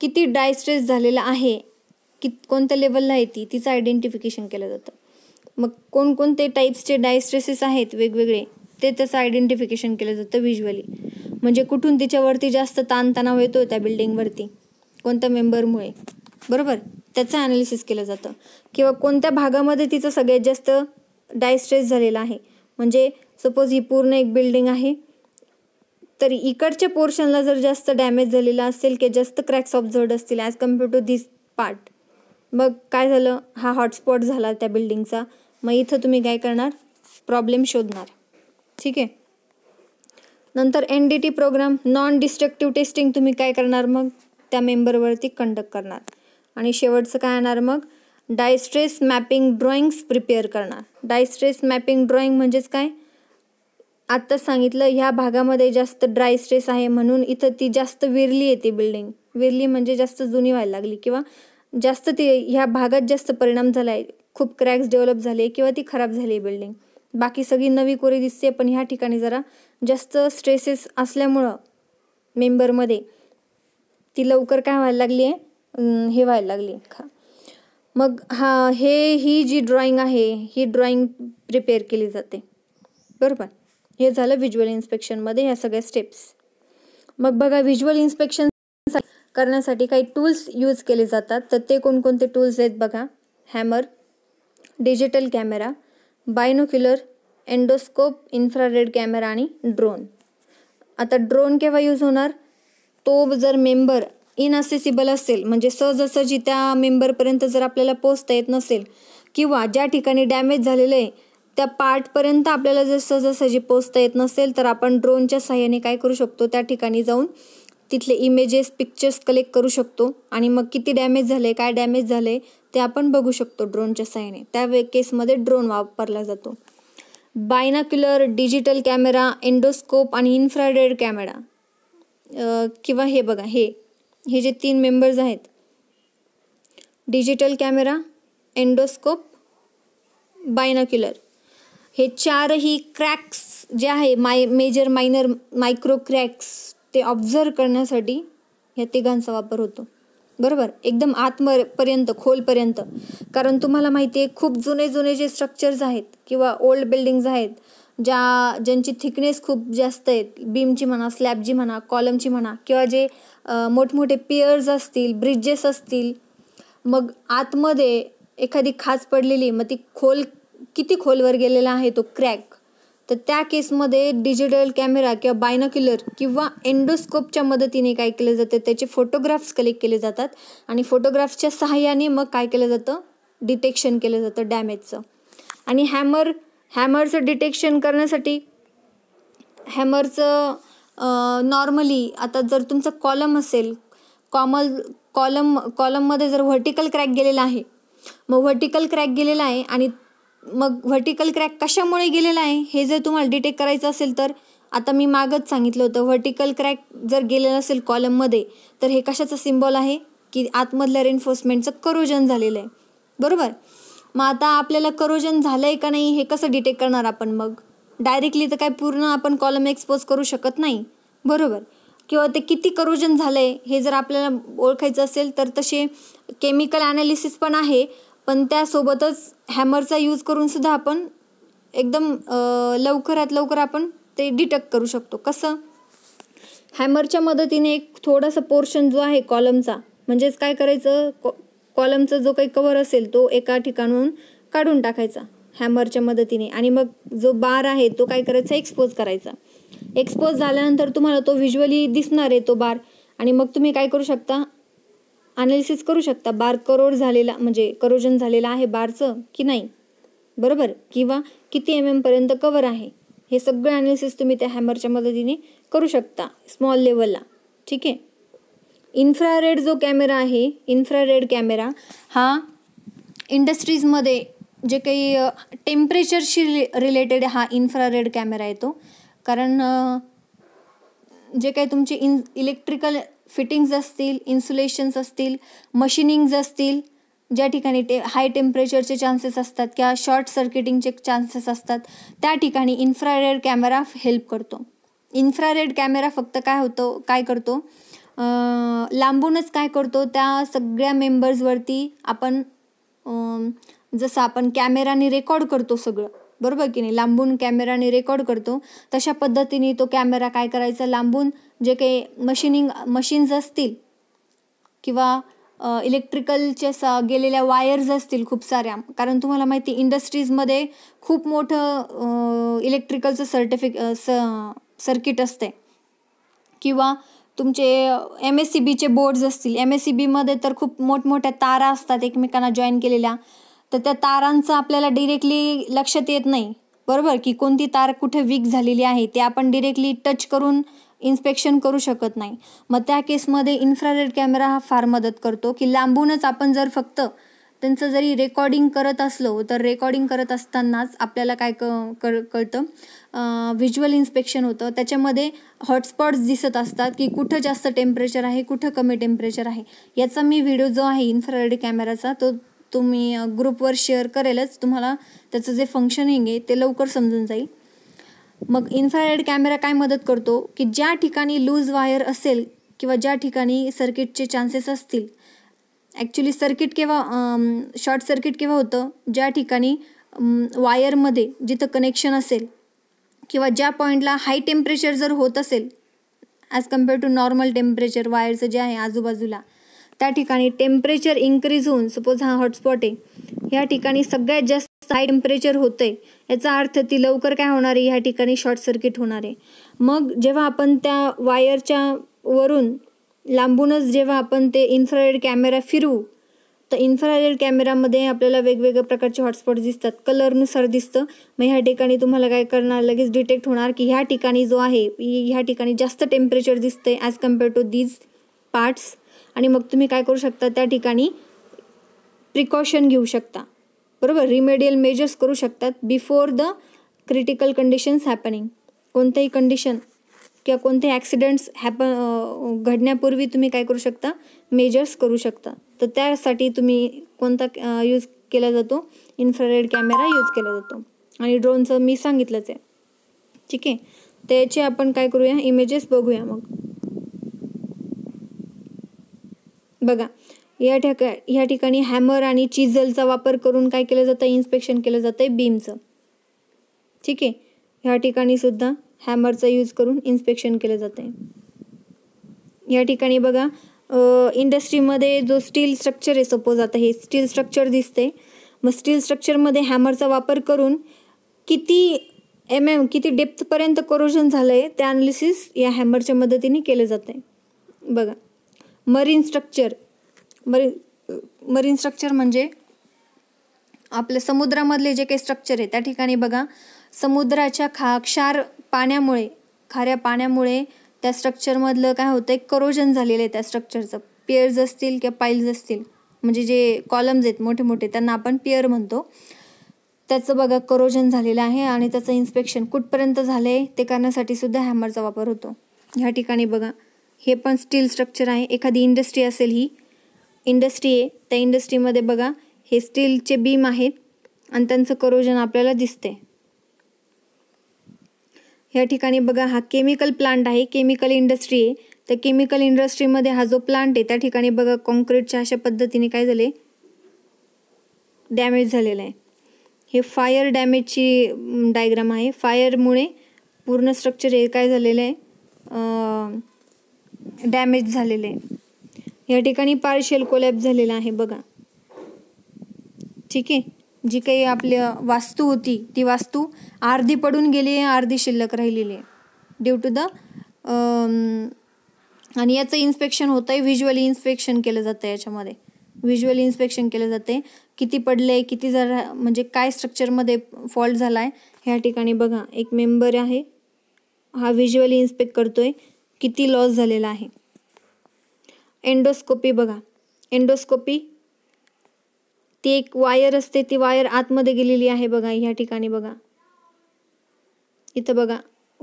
[SPEAKER 1] किती डायस्ट्रेस झालेलं आहे कि कोणत्या लेवलला आहे ती तिचं आयडेंटिफिकेशन केलं जातं मग कोणकोणते टाईप्सचे डायस्ट्रेसेस आहेत वेगवेगळे ते त्याचं आयडेंटिफिकेशन केलं जातं व्हिज्युअली म्हणजे कुठून तिच्यावरती जास्त ताणतणाव येतो त्या बिल्डिंगवरती कोणत्या मेंबरमुळे बरोबर त्याचं ॲनालिसिस केलं जातं किंवा कोणत्या भागामध्ये तिचं सगळ्यात जास्त डायस्ट्रेस झालेला आहे म्हणजे सपोज ही पूर्ण एक बिल्डिंग आहे तर इकडच्या पोर्शनला जर जास्त डॅमेज झालेला असेल की जास्त क्रॅक्स ऑब्झर्ड असतील as compare to this part मग काय झालं हा हॉटस्पॉट झाला त्या बिल्डिंगचा मग इथं तुम्ही काय करणार प्रॉब्लेम शोधणार ठीक आहे नंतर N D T program non destructive testing तुम्ही काय करणार मग त्या मेंबरवरती कंडक्ट करणार आणि शेवटचं काय येणार मग डायस्ट्रेस मॅपिंग ड्रॉइंग्स प्रिपेअर करणार डायस्ट्रेस मॅपिंग ड्रॉइंग म्हणजेच काय आत्ता सांगितलं ह्या भागामध्ये जास्त ड्राय स्ट्रेस आहे म्हणून इथं ती जास्त विरली येते बिल्डिंग विरली म्हणजे जास्त जुनी व्हायला लागली किंवा जास्त ती ह्या भागात जास्त परिणाम झाला आहे खूप क्रॅक्स डेव्हलप झाले किंवा ती खराब झाली आहे बिल्डिंग बाकी सगळी नवी कोरी दिसते पण ह्या ठिकाणी जरा जास्त स्ट्रेसेस असल्यामुळं मेंबरमध्ये ती लवकर काय व्हायला लागली आहे हे व्हायला लागली खा मग हा हे ही जी ड्रॉइंग आहे ही ड्रॉइंग प्रिपेअर केली जाते बरोबर हे झालं व्हिज्युअल इन्स्पेक्शनमध्ये ह्या सगळ्या स्टेप्स मग बघा व्हिज्युअल इन्स्पेक्शन करण्यासाठी काही टूल्स यूज केले जातात तर ते कोणकोणते टूल्स आहेत बघा hammer digital camera binocular endoscope infrared camera आणि ड्रोन आता ड्रोन केव्हा यूज होणार तो जर मेंबर इनअसेसिबल असेल म्हणजे सहजसहजी त्या मेंबरपर्यंत जर आपल्याला पोचता येत नसेल किंवा ज्या ठिकाणी डॅमेज झालेलं आहे त्या पार्टपर्यंत आपल्याला जर सहजासहजी पोचता येत नसेल तर आपण ड्रोनच्या सहाय्याने काय करू शकतो त्या ठिकाणी जाऊन तिथले इमेजेस पिक्चर्स कलेक्ट करू शकतो आणि मग किती डॅमेज झाले काय डॅमेज झाले ते आपण बघू शकतो ड्रोनच्या सहाय्याने त्या केसमध्ये ड्रोन वापरला जातो बायनाक्युलर डिजिटल कॅमेरा एंडोस्कोप आणि इन्फ्रारेड कॅमेरा किंवा हे बघा हे हे जे तीन मेंबर्स आहेत डिजिटल कॅमेरा एंडोस्कोप बायनाक्युलर हे चारही क्रॅक्स जे आहे my major minor micro cracks ते ऑब्झर्व करण्यासाठी ह्या तिघांचा वापर होतो बरोबर एकदम आतमपर्यंत खोलपर्यंत कारण तुम्हाला माहिती आहे खूप जुने जुने जे स्ट्रक्चर्स आहेत किंवा ओल्ड बिल्डिंग्स आहेत ज्या ज्यांची थिकनेस खूप जास्त आहेत बीमची म्हणा स्लॅबची म्हणा कॉलमची म्हणा किंवा जे मोठमोठे पियर्स असतील ब्रिजेस असतील मग आतमध्ये एखादी खाच पडलेली मग ती खोल किती खोलवर गेलेला आहे तो क्रॅक तर त्या केसमध्ये डिजिटल कॅमेरा किंवा बायनोक्युलर किंवा एंडोस्कोपच्या मदतीने काय केलं जातं त्याचे फोटोग्राफ्स कलेक्ट केले जातात आणि फोटोग्राफ्सच्या सहाय्याने मग काय केलं जातं डिटेक्शन केलं जातं डॅमेजचं आणि हॅमर हॅमरचं डिटेक्शन करण्यासाठी हॅमरचं नॉर्मली आता जर तुमचं कॉलम असेल कॉमल कॉलम कॉलममध्ये जर व्हर्टिकल क्रॅक गेलेला आहे मग व्हर्टिकल क्रॅक गेलेला आहे आणि मग व्हर्टिकल क्रॅक कशामुळे गेलेला आहे हे जर तुम्हाला डिटेक्ट करायचं असेल तर आता मी मागच सांगितलं होतं व्हर्टिकल क्रॅक जर गेलेलं असेल कॉलममध्ये तर हे कशाचं सिम्बॉल आहे की आतमधल्या रेन्फोर्समेंटचं करोजन झालेलं आहे बरोबर मग आता आपल्याला करोजन झालं आहे का नाही हे कसं डिटेक्ट करणार आपण मग डायरेक्टली तर काय पूर्ण आपण कॉलम एक्सपोज करू शकत नाही बरोबर किंवा ते किती करोजन झालं आहे हे जर आपल्याला ओळखायचं असेल तर तसे केमिकल ॲनालिसिस पण आहे पण त्यासोबतच हॅमरचा यूज करून सुद्धा आपण एकदम लवकरात लवकर आपण ते डिटेक्ट करू शकतो कसं हॅमरच्या मदतीने एक थोडासा पोर्शन जो आहे कॉलमचा म्हणजेच काय करायचं कॉ कॉलमचा जो काही कवर असेल तो एका ठिकाणून काढून टाकायचा हॅमरच्या मदतीने आणि मग जो बार आहे तो काय करायचा एक्सपोज करायचा एक्सपोज झाल्यानंतर तुम्हाला तो व्हिज्युअली दिसणार आहे तो बार आणि मग तुम्ही काय करू शकता ॲनालिसिस करू शकता बार करोड झालेला म्हणजे करोजन झालेला आहे बारचं की नाही बरोबर किंवा किती एम एमपर्यंत कवर आहे हे सगळं ॲनालिसिस तुम्ही त्या हॅमरच्या मदतीने करू शकता स्मॉल लेवलला ठीक आहे इन्फ्रारेड जो कॅमेरा आहे इन्फ्रारेड कॅमेरा हा इंडस्ट्रीजमध्ये जे काही टेम्परेचरशी रिले रिलेटेड हा इन्फ्रारेड कॅमेरा येतो कारण जे काही तुमचे इन इलेक्ट्रिकल फिटिंग्ज असतील इन्सुलेशन्स असतील मशिनिंग्ज असतील ज्या ठिकाणी टे हाय टेम्परेचरचे चान्सेस असतात किंवा शॉर्ट सर्किटिंगचे चान्सेस असतात त्या ठिकाणी इन्फ्रारेड कॅमेरा हेल्प करतो इन्फ्रारेड कॅमेरा फक्त काय होतो काय करतो लांबूनच काय करतो त्या सगळ्या मेंबर्सवरती आपण जसं आपण कॅमेराने रेकॉर्ड करतो सगळं बरोबर की नाही लांबून कॅमेराने रेकॉर्ड करतो तशा पद्धतीने तो कॅमेरा काय करायचा लांबून जे काही मशिनिंग मशीन्स असतील किंवा इलेक्ट्रिकलच्या स गेलेल्या वायर्स असतील खूप साऱ्या कारण तुम्हाला माहिती इंडस्ट्रीजमध्ये खूप मोठं इलेक्ट्रिकलचं सर्टिफिक स सर्किट असते किंवा तुमचे एम एस सी बीचे बोर्ड्स असतील एम एस सी बीमध्ये तर खूप मोठमोठ्या तारा असतात एकमेकांना जॉईन केलेल्या तर त्या तारांचं आपल्याला डिरेक्टली लक्षात येत नाही बरोबर की कोणती तार कुठे वीक झालेली आहे ते आपण डिरेक्टली टच करून इन्स्पेक्शन करू शकत नाही मग त्या केसमध्ये इन्फ्रारेड कॅमेरा हा फार मदत करतो की लांबूनच आपण जर फक्त त्यांचं जरी रेकॉर्डिंग करत असलो तर रेकॉर्डिंग करत असतानाच आपल्याला काय क कळतं व्हिज्युअल इन्स्पेक्शन होतं त्याच्यामध्ये हॉटस्पॉट्स दिसत असतात की कुठं जास्त टेम्परेचर आहे कुठं कमी टेम्परेचर आहे याचा मी व्हिडिओ जो आहे इन्फ्रारेड कॅमेराचा तो तुम्ही ग्रुपवर शेअर करेलच तुम्हाला त्याचं जे फंक्शनिंग आहे ते लवकर समजून जाईल मग इन्फ्रारेड कॅमेरा काय मदत करतो की ज्या ठिकाणी लूज वायर असेल किंवा ज्या ठिकाणी सर्किटचे चान्सेस असतील ॲक्च्युली सर्किट केव्हा शॉर्ट सर्किट केव्हा होतं ज्या ठिकाणी वायरमध्ये जिथं कनेक्शन असेल किंवा ज्या पॉईंटला हाय टेम्परेचर जर होत असेल as compare to normal temperature वायरचं जे आहे आजूबाजूला त्या ठिकाणी टेम्परेचर इन्क्रीज होऊन सपोज हा हॉटस्पॉट आहे ह्या ठिकाणी सगळ्यात जास्त हाय टेम्परेचर होतंय याचा अर्थ ती लवकर काय होणार आहे ह्या ठिकाणी शॉर्ट सर्किट होणार आहे मग जेव्हा आपण त्या वायरच्या वरून लांबूनच जेव्हा आपण ते इन्फ्रारेड कॅमेरा फिरवू तर इन्फ्रारेड कॅमेरामध्ये आपल्याला वेगवेगळ्या प्रकारचे हॉटस्पॉट दिसतात कलरनुसार दिसतं मग ह्या ठिकाणी तुम्हाला काय करणार लगेच डिटेक्ट होणार की ह्या ठिकाणी जो आहे ह्या ठिकाणी जास्त टेम्परेचर दिसतंय as compare to these parts आणि मग तुम्ही काय करू शकता त्या ठिकाणी प्रिकॉशन घेऊ शकता बरोबर रिमेडियल मेजर्स करू शकतात before the critical conditions happening कोणतंही कंडिशन किंवा कोणते ॲक्सिडेंट्स हॅप घडण्यापूर्वी तुम्ही काय करू शकता मेजर्स करू शकता तर त्यासाठी तुम्ही कोणता यूज केला जातो इन्फ्रारेड कॅमेरा यूज केला जातो आणि ड्रोनचं मी सांगितलंच आहे ठीक आहे त्याचे आपण काय करूया इमेजेस बघूया मग बघा या ठिका या ठिकाणी हॅमर आणि चिजलचा वापर करून काय केलं जातं इन्स्पेक्शन केलं जातं आहे बीमचं ठीक आहे ह्या ठिकाणी सुद्धा हॅमरचा यूज करून इन्स्पेक्शन केलं जातं आहे या ठिकाणी बघा इंडस्ट्रीमध्ये जो स्टील स्ट्रक्चर आहे सपोज आता हे स्टील स्ट्रक्चर दिसते मग स्टील स्ट्रक्चरमध्ये हॅमरचा वापर करून किती एम एम किती डेप्थपर्यंत करोजन झालं आहे त्या अनालिसिस या हॅमरच्या मदतीने केलं जात आहे बघा marine structure marine marine structure म्हणजे आपले समुद्रामधले जे काही स्ट्रक्चर आहे त्या ठिकाणी बघा समुद्राच्या खा क्षार पाण्यामुळे खाऱ्या पाण्यामुळे त्या स्ट्रक्चरमधलं काय होतं एक करोजन झालेलं आहे त्या स्ट्रक्चरचं पियर्स असतील किंवा पाईल्स असतील म्हणजे जे कॉलम्स आहेत मोठे मोठे त्यांना आपण पियर म्हणतो त्याचं बघा करोजन झालेलं आहे आणि त्याचं इन्स्पेक्शन कुठपर्यंत झालं आहे ते करण्यासाठी सुद्धा हॅमरचा वापर होतो ह्या ठिकाणी बघा हे पण स्टील स्ट्रक्चर आहे एखादी इंडस्ट्री असेल ही इंडस्ट्री आहे त्या इंडस्ट्रीमध्ये बघा हे स्टीलचे बीम आहेत आणि त्यांचं करोजन आपल्याला दिसते या ठिकाणी बघा हा केमिकल प्लांट आहे केमिकल इंडस्ट्री आहे त्या केमिकल इंडस्ट्रीमध्ये हा जो प्लांट आहे त्या ठिकाणी बघा कॉन्क्रीटच्या अशा पद्धतीने काय झाले डॅमेज झालेलं आहे हे फायर डॅमेजची डायग्राम आहे फायरमुळे पूर्ण स्ट्रक्चर हे काय झालेलं आहे डॅमेज झालेलं आहे या ठिकाणी पार्शियल कोलॅप झालेला आहे बघा ठीक आहे जी काही आपल्या वास्तू होती ती वास्तू अर्धी पडून गेली आहे अर्धी शिल्लक राहिलेली आहे ड्यू टू द आणि याचं इन्स्पेक्शन होत आहे व्हिज्युअली इन्स्पेक्शन केलं जातं याच्यामध्ये व्हिज्युअल इन्स्पेक्शन केलं जाते किती पडले किती जर म्हणजे काय स्ट्रक्चरमध्ये फॉल्ट झाला आहे ह्या ठिकाणी बघा एक मेंबर आहे हा व्हिज्युअली इन्स्पेक्ट करतोय किती लॉस झालेला आहे एंडोस्कोपी बघा एंडोस्कोपी ती एक वायर असते ती वायर आतमध्ये गेलेली आहे बघा ह्या ठिकाणी बघा इथं बघा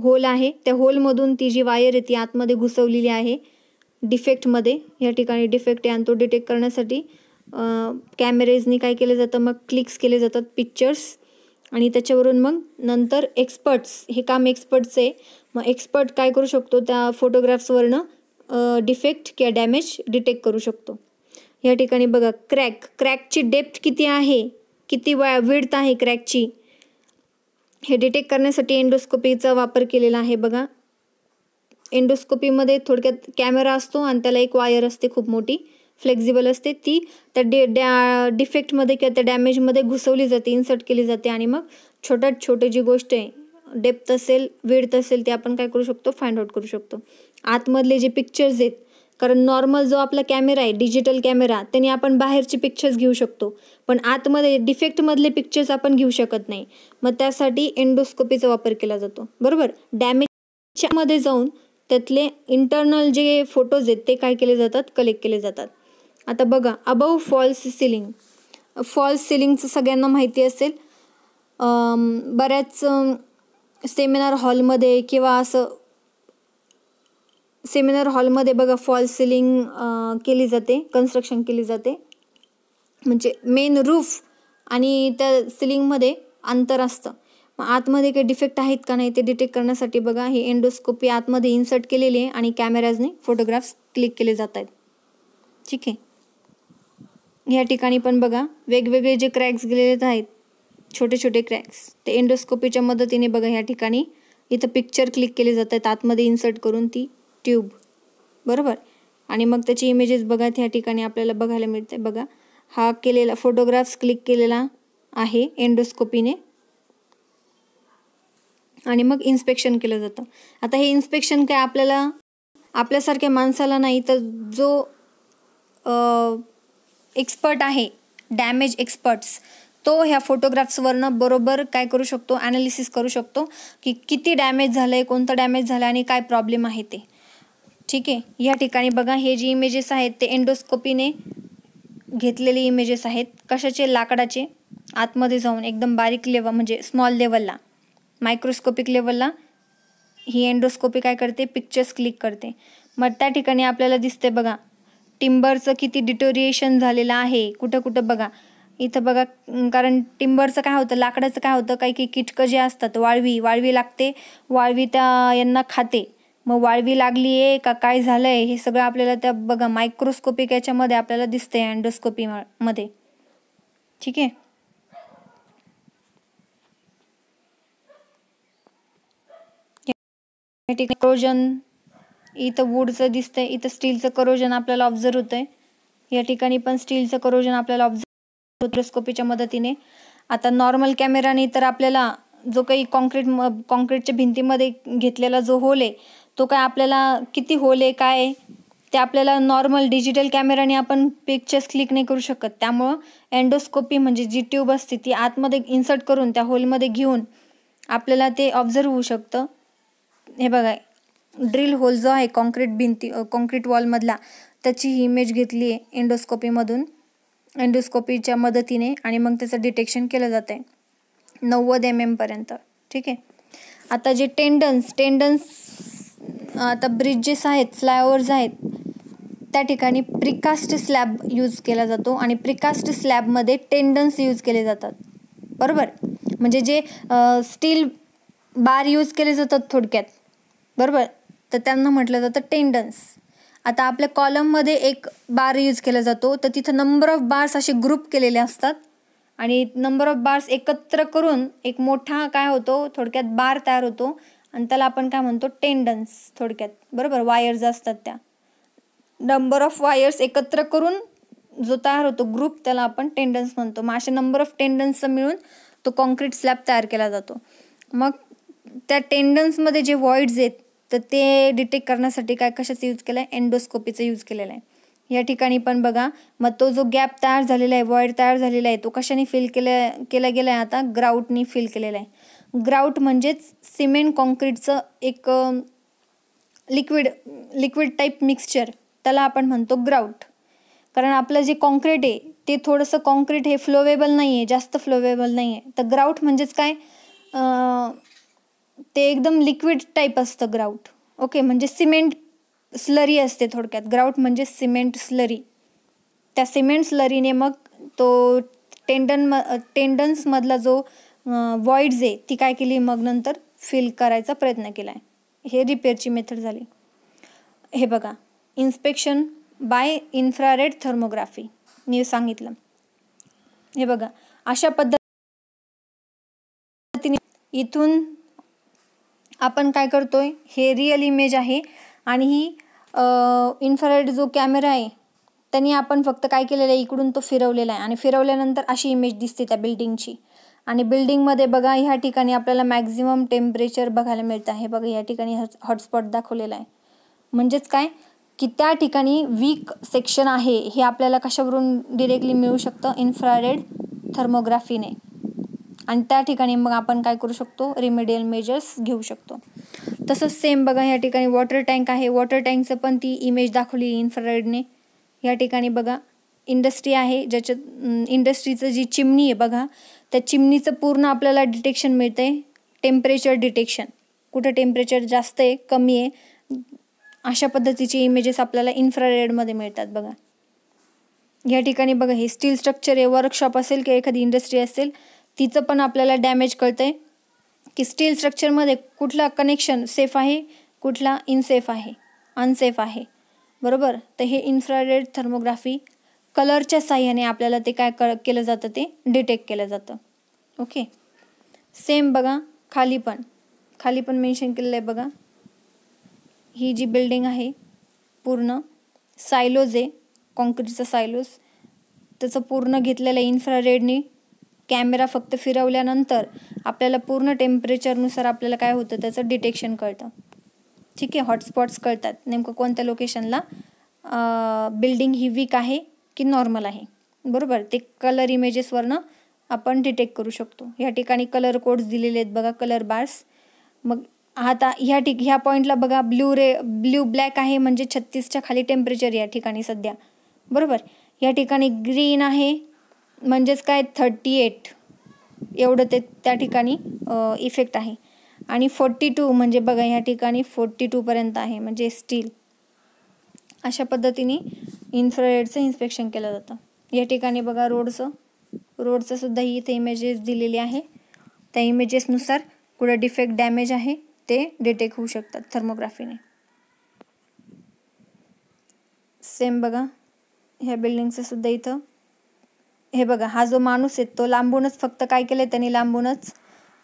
[SPEAKER 1] होल आहे त्या होलमधून ती जी वायर आहे ती आतमध्ये घुसवलेली आहे डिफेक्टमध्ये या ठिकाणी डिफेक्ट आहे आणि तो डिटेक्ट करण्यासाठी कॅमेरेजनी काय केलं जातं मग क्लिक्स केले जातात पिक्चर्स आणि त्याच्यावरून मग नंतर एक्सपर्ट्स हे काम एक्सपर्ट्सचे आहे मग एक्सपर्ट काय करू शकतो त्या फोटोग्राफ्सवरनं डिफेक्ट किंवा डॅमेज डिटेक्ट करू शकतो या ठिकाणी बघा क्रॅक क्रॅकची डेप्थ किती आहे किती वा विडत आहे क्रॅकची हे डिटेक्ट करण्यासाठी एंडोस्कोपीचा वापर केलेला आहे बघा एन्डोस्कोपीमध्ये थोडक्यात कॅमेरा असतो आणि त्याला एक वायर असते खूप मोठी फ्लेक्झिबल असते ती त्या डे डॅ डिफेक्टमध्ये किंवा त्या डॅमेजमध्ये घुसवली जाते इन्सर्ट केली जाते आणि मग छोट्यात छोटे जी गोष्ट आहे डेप्थ असेल विड्थ असेल ते आपण काय करू शकतो फाइंड आउट करू शकतो आतमधले जे पिक्चर्स आहेत कारण नॉर्मल जो आपला कॅमेरा आहे डिजिटल कॅमेरा त्याने आपण बाहेरचे पिक्चर्स घेऊ शकतो पण आतमध्ये डिफेक्टमधले पिक्चर्स आपण घेऊ शकत नाही मग त्यासाठी एंडोस्कोपीचा वापर केला जातो बरोबर डॅमेजच्यामध्ये जाऊन त्यातले इंटरनल जे फोटोज आहेत ते काय केले जातात कलेक्ट केले जातात आता बघा अबव फॉल्स सिलिंग फॉल्स सिलिंगचं सगळ्यांना माहिती असेल बऱ्याच सेमिनार हॉलमध्ये किंवा असं सेमिनार हॉलमध्ये बघा फॉल सिलिंग केली जाते कन्स्ट्रक्शन केली जाते म्हणजे मेन रूफ आणि त्या सिलिंगमध्ये अंतर असतं मग आतमध्ये काही डिफेक्ट आहेत का नाही ते डिटेक्ट करण्यासाठी बघा ही एंडोस्कोपी आतमध्ये इन्सर्ट केलेली आहे आणि कॅमेराजने फोटोग्राफ्स क्लिक केले जात आहेत ठीक आहे ह्या ठिकाणी पण बघा वेगवेगळे जे क्रॅक्स गेलेले आहेत छोटे छोटे क्रॅक्स ते एंडोस्कोपीच्या मदतीने बघा या ठिकाणी इथं पिक्चर क्लिक केले जात आहेत आतमध्ये इन्सर्ट करून ती ट्यूब बरोबर आणि मग त्याची इमेजेस बघा या ठिकाणी आपल्याला बघायला मिळते बघा हा केलेला फोटोग्राफ्स क्लिक केलेला आहे एंडोस्कोपीने आणि मग इन्स्पेक्शन केलं जातं आता हे इन्स्पेक्शन काय आपल्याला आपल्यासारख्या माणसाला नाही तर जो एक्सपर्ट आहे डॅमेज एक्सपर्ट्स तो ह्या फोटोग्राफ्सवरनं बरोबर काय करू शकतो ॲनालिसिस करू शकतो की किती डॅमेज झालंय कोणतं डॅमेज झालं आणि काय प्रॉब्लेम आहे ते ठीक आहे या ठिकाणी बघा हे जे इमेजेस आहेत ते एंडोस्कोपीने घेतलेले इमेजेस आहेत कशाचे लाकडाचे आतमध्ये जाऊन एकदम बारीक लेवल म्हणजे स्मॉल लेवलला मायक्रोस्कोपिक लेवलला ही एंडोस्कोपी काय करते पिक्चर्स क्लिक करते मग त्या ठिकाणी आपल्याला दिसते बघा टिंबरचं किती डिटोरिएशन झालेलं आहे कुठं कुठं बघा इथं बघा कारण टिंबरचं काय होतं लाकडाचं काय होतं काही काही किटकं जे असतात वाळवी वाळवी लागते वाळवी त्या यांना खाते मग वाळवी लागली आहे का काय झालंय हे सगळं आपल्याला त्या बघा मायक्रोस्कोपिक याच्यामध्ये आपल्याला दिसतंय अँडोस्कोपी मध्ये ठीक आहे करोजन इथं वूडचं दिसतंय इथं स्टीलचं करोजन आपल्याला ऑब्झर्व होतंय या ठिकाणी पण स्टीलचं करोजन आपल्याला ऑब्झर्व व्हिट्रोस्कोपीच्या मदतीने आता नॉर्मल कॅमेराने तर आपल्याला जो काही कॉन्क्रीट कॉन्क्रीटच्या भिंतीमध्ये घेतलेला जो होल आहे तो काय आपल्याला किती होल आहे काय ते आपल्याला नॉर्मल डिजिटल कॅमेराने आपण पिक्चर्स क्लिक नाही करू शकत त्यामुळं एन्डोस्कोपी म्हणजे जी ट्यूब असते ती आतमध्ये इन्सर्ट करून त्या होलमध्ये घेऊन आपल्याला ते ऑब्झर्व होऊ शकतं हे बघा ड्रिल होल जो आहे कॉन्क्रीट भिंती कॉन्क्रीट वॉलमधला त्याची ही इमेज घेतली आहे एंडोस्कोपीमधून एंडोस्कोपीच्या मदतीने आणि मग त्याचं डिटेक्शन केलं जातं आहे नव्वद एम एमपर्यंत ठीक आहे आता जे टेंडन्स टेंडन्स आता ब्रिजेस आहेत फ्लायओव्हर्स आहेत त्या ठिकाणी प्रिकास्ट स्लॅब यूज केला जातो आणि प्रिकास्ट स्लॅबमध्ये टेंडन्स यूज केले जातात बरोबर म्हणजे जे स्टील बार यूज केले जातात थोडक्यात बरोबर तर त्यांना म्हटलं जातं टेंडन्स आता आपल्या कॉलममध्ये एक बार यूज केला जातो तर तिथं नंबर ऑफ बार्स असे ग्रुप केलेले असतात आणि नंबर ऑफ बार्स एकत्र करून एक मोठा काय होतो थोडक्यात बार तयार होतो आणि त्याला आपण काय म्हणतो टेंडन्स थोडक्यात बरोबर वायर्स असतात त्या नंबर ऑफ वायर्स एकत्र करून जो तयार होतो ग्रुप त्याला आपण टेंडन्स म्हणतो मग अशा नंबर ऑफ टेंडन्स मिळून तो कॉन्क्रीट स्लॅब तयार केला जातो मग त्या टेंडन्समध्ये जे वॉइड्स आहेत तर ते डिटेक्ट करण्यासाठी काय कशाचा यूज केलं आहे एन्डोस्कोपीचा यूज केलेला आहे या ठिकाणी पण बघा मग तो जो गॅप तयार झालेला आहे वॉइड तयार झालेला आहे तो कशाने फिल केला केला गेला आहे आता ग्राउटनी फिल केलेला आहे ग्राउट म्हणजेच सिमेंट कॉन्क्रीटचं एक लिक्विड लिक्विड टाईप मिक्सचर त्याला आपण म्हणतो ग्राउट कारण आपलं जे कॉन्क्रीट आहे ते थोडंसं कॉन्क्रीट हे फ्लोवेबल नाही आहे जास्त फ्लोवेबल नाही आहे तर ग्राउट म्हणजेच काय ते एकदम लिक्विड टाईप असतं ग्राउट ओके म्हणजे सिमेंट स्लरी असते थोडक्यात ग्राउट म्हणजे सिमेंट स्लरी त्या सिमेंट स्लरीने मग तो टेंडन म टेंडन्समधला जो वॉइड्स आहे ती काय केली मग नंतर फिल करायचा प्रयत्न केला आहे हे रिपेअरची मेथड झाली हे बघा इन्स्पेक्शन बाय इन्फ्रारेड थर्मोग्राफी मी सांगितलं हे बघा अशा पद्धतीने इथून आपण काय करतोय हे रिअल इमेज आहे आणि ही इन्फ्रारेड जो कॅमेरा आहे त्यांनी आपण फक्त काय केलेलं आहे इकडून तो फिरवलेला आहे आणि फिरवल्यानंतर अशी इमेज दिसते त्या बिल्डिंगची आणि बिल्डिंगमध्ये बघा ह्या ठिकाणी आपल्याला मॅक्झिमम टेम्परेचर बघायला मिळतं आहे बघा या ठिकाणी हॉटस्पॉट दाखवलेला आहे म्हणजेच काय की त्या ठिकाणी वीक सेक्शन आहे हे आपल्याला कशावरून डिरेक्टली मिळू शकतं इन्फ्रारेड थर्मोग्राफीने आणि त्या ठिकाणी मग आपण काय करू शकतो रिमेडियल मेजर्स घेऊ शकतो तसंच सेम बघा या ठिकाणी वॉटर टँक आहे वॉटर टँकचं पण ती इमेज दाखवली इन्फ्रारेडने या ठिकाणी बघा इंडस्ट्री आहे ज्याच्यात इंडस्ट्रीचं जी चिमणी आहे बघा त्या चिमणीचं पूर्ण आपल्याला डिटेक्शन मिळतं आहे टेम्परेचर डिटेक्शन कुठं टेम्परेचर जास्त आहे कमी आहे अशा पद्धतीचे इमेजेस आपल्याला इन्फ्रारेडमध्ये मिळतात बघा या ठिकाणी बघा हे स्टील स्ट्रक्चर आहे वर्कशॉप असेल किंवा एखादी इंडस्ट्री असेल तिचं पण आपल्याला डॅमेज कळतंय की स्टील स्ट्रक्चरमध्ये कुठला कनेक्शन सेफ आहे कुठला इनसेफ आहे अनसेफ आहे बरोबर तर हे इन्फ्रारेड थर्मोग्राफी कलरच्या साह्याने आपल्याला ते काय क केलं जातं ते डिटेक्ट केलं जातं ओके सेम बघा खाली पण खाली पण मेन्शन केलेलं आहे बघा ही जी बिल्डिंग आहे पूर्ण सायलोज आहे कॉन्क्रीटचा सायलोज त्याचं पूर्ण घेतलेलं आहे इन्फ्रारेडनी कॅमेरा फक्त फिरवल्यानंतर आपल्याला पूर्ण टेम्परेचरनुसार आपल्याला काय होतं त्याचं डिटेक्शन कळतं ठीक आहे हॉटस्पॉट्स कळतात नेमकं कोणत्या लोकेशनला बिल्डिंग ही वीक आहे की नॉर्मल आहे बरोबर ते कलर इमेजेसवरनं आपण डिटेक्ट करू शकतो ह्या ठिकाणी कलर कोड्स दिलेले आहेत बघा कलर बार्स मग आता ह्या ठिक ह्या पॉईंटला बघा ब्ल्यू रे ब्ल्यू ब्लॅक आहे म्हणजे छत्तीसच्या खाली टेम्परेचर या ठिकाणी सध्या बरोबर या ठिकाणी ग्रीन आहे म्हणजेच काय थर्टी एट एवढं ते त्या ठिकाणी इफेक्ट आहे आणि फोर्टी टू म्हणजे बघा ह्या ठिकाणी फोर्टी टूपर्यंत आहे म्हणजे स्टील अशा पद्धतीने इन्फ्रारेडचं इन्स्पेक्शन केलं जातं या ठिकाणी बघा रोडचं रोडचं सुद्धा ही इथे इमेजेस दिलेली आहे त्या इमेजेसनुसार कुठं डिफेक्ट डॅमेज आहे ते डिटेक्ट होऊ शकतात थर्मोग्राफीने सेम बघा ह्या बिल्डिंगचं सुद्धा इथं हे बघा हा जो माणूस आहे तो लांबूनच फक्त काय केलंय त्यांनी लांबूनच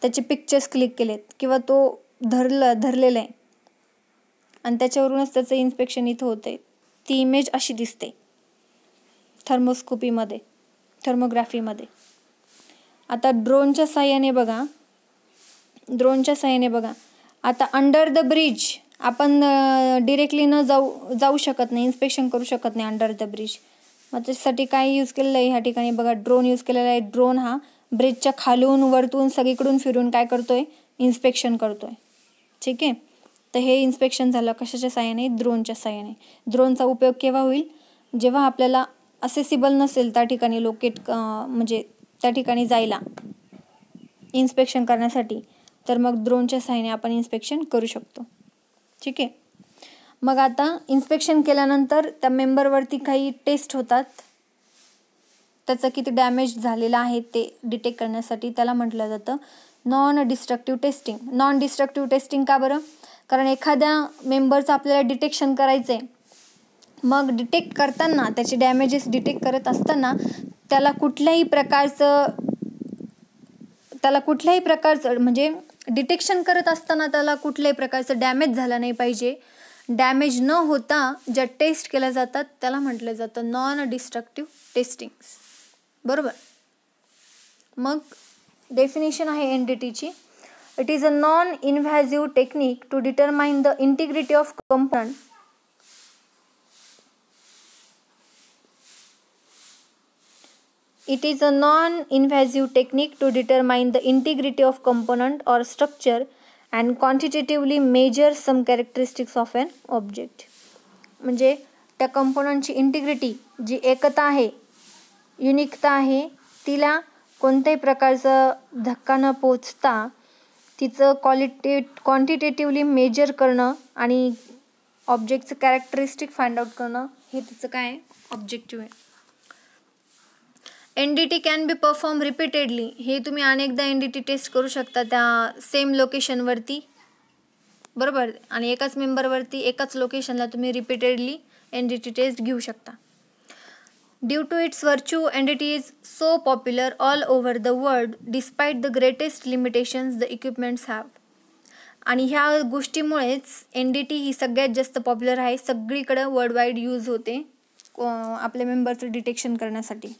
[SPEAKER 1] त्याचे पिक्चर्स क्लिक केलेत किंवा तो धरलं धरलेला आहे आणि त्याच्यावरूनच त्याचं इन्स्पेक्शन इथं होते ती इमेज अशी दिसते थर्मोस्कोपीमध्ये थर्मोग्राफीमध्ये आता ड्रोनच्या साह्याने बघा ड्रोनच्या साह्याने बघा आता अंडर द ब्रिज आपण डिरेक्टली न जाऊ जाऊ शकत नाही इन्स्पेक्शन करू शकत नाही अंडर द ब्रिज त्याच्यासाठी काय यूज केलेलं आहे ह्या ठिकाणी बघा ड्रोन यूज केलेला आहे ड्रोन हा ब्रिजच्या खालून वरतून सगळीकडून फिरून काय करतो आहे इन्स्पेक्शन करतो आहे ठीक आहे तर हे इन्स्पेक्शन झालं कशाच्या साह्याने ड्रोनच्या साह्याने ड्रोनचा उपयोग केव्हा होईल जेव्हा आपल्याला असेसिबल नसेल त्या ठिकाणी लोकेट म्हणजे त्या ठिकाणी जायला इन्स्पेक्शन करण्यासाठी तर मग ड्रोनच्या साह्याने आपण इन्स्पेक्शन करू शकतो ठीक आहे मग आता इन्स्पेक्शन केल्यानंतर त्या मेंबरवरती काही टेस्ट होतात त्याचं किती डॅमेज झालेलं आहे ते डिटेक्ट करण्यासाठी त्याला म्हटलं जातं non destructive testing non destructive testing का बरं कारण एखाद्या मेंबरचं आपल्याला डिटेक्शन करायचं आहे मग डिटेक्ट करताना त्याचे डॅमेजेस डिटेक्ट करत असताना त्याला कुठल्याही प्रकारचं त्याला कुठल्याही प्रकारचं म्हणजे डिटेक्शन करत असताना त्याला कुठल्याही प्रकारचं डॅमेज झालं नाही पाहिजे डॅमेज न होता ज्या टेस्ट केल्या जातात त्याला म्हटलं जातं नॉन डिस्ट्रक्टिव्ह टेस्टिंग्स बरोबर मग डेफिनेशन आहे एन डी टीची it is a non invasive technique to determine the integrity of component it is a non invasive technique to determine the integrity of component or structure and quantitatively measure some characteristics of an object म्हणजे त्या कंपोनंटची integrity जी एकता आहे युनिकता आहे तिला कोणत्याही प्रकारचं धक्का न पोचता तिचं क्वालिटे क्वांटिटेटिव्हली मेजर करणं आणि ऑब्जेक्टचं कॅरेक्टरिस्टिक फाइंड आउट करणं हे तिचं काय ऑब्जेक्टिव्ह आहे N D T can be perform repeatedly हे तुम्ही अनेकदा एन डी टी टेस्ट करू शकता त्या सेम लोकेशनवरती बरोबर आणि एकाच मेंबरवरती एकाच लोकेशनला तुम्ही repeatedly N D T test घेऊ शकता due to its virtue N D T is so popular all over the world despite the greatest limitations the equipments have आणि ह्या गोष्टीमुळेच एन डी टी ही सगळ्यात जास्त पॉप्युलर आहे सगळीकडं वर्ल्ड वाईड यूज होते आपल्या मेंबरचं डिटेक्शन करण्यासाठी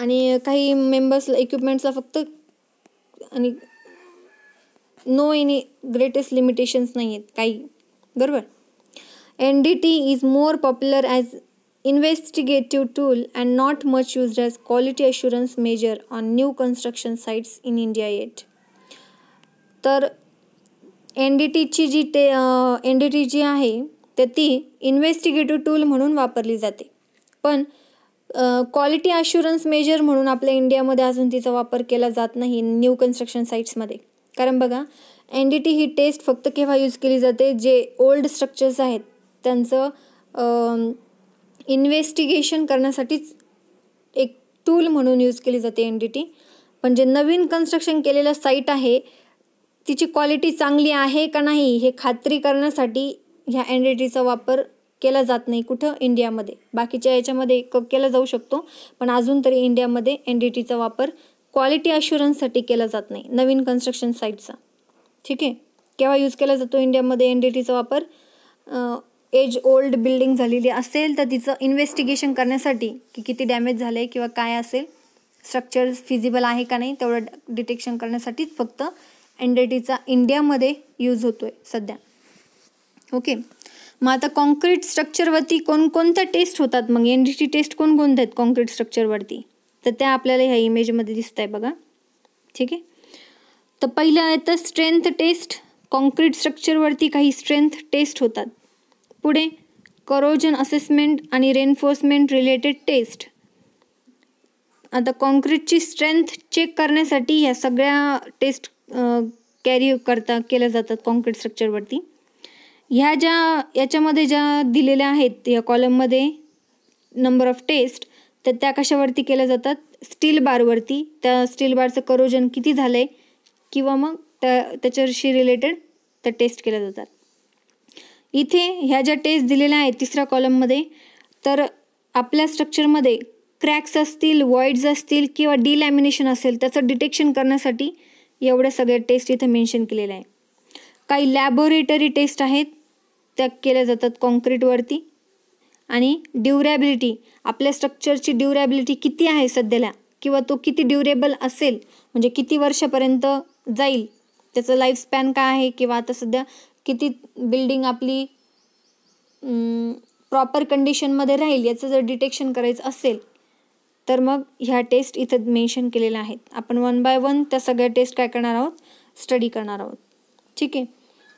[SPEAKER 1] आणि काही मेंबर्सला इक्विपमेंट्सला फक्त आणि नो एनी ग्रेटेस्ट लिमिटेशन्स नाही आहेत काही बरोबर N D T is more popular as investigative tool and not much use as quality assurance measure on new construction sites in India yet तर एन डी टीची जी टे एन डी टी जी आहे तर ती इन्व्हेस्टिगेटिव्ह टूल म्हणून वापरली जाते पण क्वालिटी अश्युरन्स मेजर म्हणून आपल्या इंडियामध्ये अजून तिचा वापर केला जात नाही न्यू कन्स्ट्रक्शन साईट्समध्ये कारण बघा एन डी टी ही टेस्ट फक्त केव्हा यूज केली जाते जे ओल्ड स्ट्रक्चर्स आहेत त्यांचं इन्व्हेस्टिगेशन करण्यासाठीच एक टूल म्हणून यूज केली जाते एन डी टी पण जे नवीन कन्स्ट्रक्शन केलेलं साईट आहे तिची क्वालिटी चांगली आहे का नाही हे खात्री करण्यासाठी ह्या एन डी टीचा वापर केला जात नाही कुठं इंडियामध्ये बाकीच्या याच्यामध्ये क केला जाऊ शकतो पण अजून तरी इंडियामध्ये एन डी टीचा वापर क्वालिटी अश्युरन्ससाठी केला जात नाही नवीन कन्स्ट्रक्शन साईटचा ठीक आहे केव्हा यूज केला जातो इंडियामध्ये एन डी टीचा वापर एज ओल्ड बिल्डिंग झालेली असेल तर तिचं इन्व्हेस्टिगेशन करण्यासाठी की किती डॅमेज झालं आहे किंवा काय असेल स्ट्रक्चर फिजिबल आहे का नाही तेवढं डिटेक्शन करण्यासाठीच फक्त एन डी टीचा इंडियामध्ये यूज होतो आहे सध्या ओके मग आता कॉन्क्रीट स्ट्रक्चरवरती कोणकोणत्या टेस्ट होतात मग एन डी टी टेस्ट कोणकोणत्या आहेत कॉन्क्रीट स्ट्रक्चरवरती तर त्या आपल्याला ह्या इमेजमध्ये दिसत आहे बघा ठीक आहे तर पहिलं तर स्ट्रेंथ टेस्ट कॉन्क्रीट स्ट्रक्चरवरती काही स्ट्रेंथ टेस्ट होतात पुढे करोजन असेसमेंट आणि रेन्फोर्समेंट रिलेटेड टेस्ट आता कॉन्क्रीटची स्ट्रेंथ चेक करण्यासाठी ह्या सगळ्या टेस्ट कॅरी करता केल्या जातात कॉन्क्रीट स्ट्रक्चरवरती ह्या ज्या याच्यामध्ये ज्या दिलेल्या आहेत या कॉलममध्ये नंबर ऑफ टेस्ट तर त्या कशावरती केल्या जातात स्टील बारवरती त्या स्टील बारचं करोजन किती झालं आहे किंवा मग त्या त्याच्याशी रिलेटेड त्या टेस्ट केल्या जातात इथे ह्या ज्या टेस्ट दिलेल्या आहेत तिसऱ्या कॉलममध्ये तर आपल्या स्ट्रक्चरमध्ये क्रॅक्स असतील वॉइड्स असतील किंवा डिलॅमिनेशन असेल त्याचं डिटेक्शन करण्यासाठी एवढ्या सगळ्या टेस्ट इथे मेन्शन केलेल्या आहे काही लॅबोरेटरी टेस्ट आहेत त्या केल्या जातात कॉन्क्रीटवरती आणि ड्युरॅबिलिटी आपल्या स्ट्रक्चरची ड्युरॅबिलिटी किती आहे सध्याला किंवा तो किती ड्युरेबल असेल म्हणजे किती वर्षापर्यंत जाईल त्याचं लाईफ स्पॅन काय आहे किंवा आता सध्या किती बिल्डिंग आपली प्रॉपर कंडिशनमध्ये राहील याचं जर डिटेक्शन करायचं असेल तर मग ह्या टेस्ट इथं मेन्शन केलेल्या आहेत आपण वन बाय वन त्या सगळ्या टेस्ट काय करणार आहोत स्टडी करणार आहोत ठीक आहे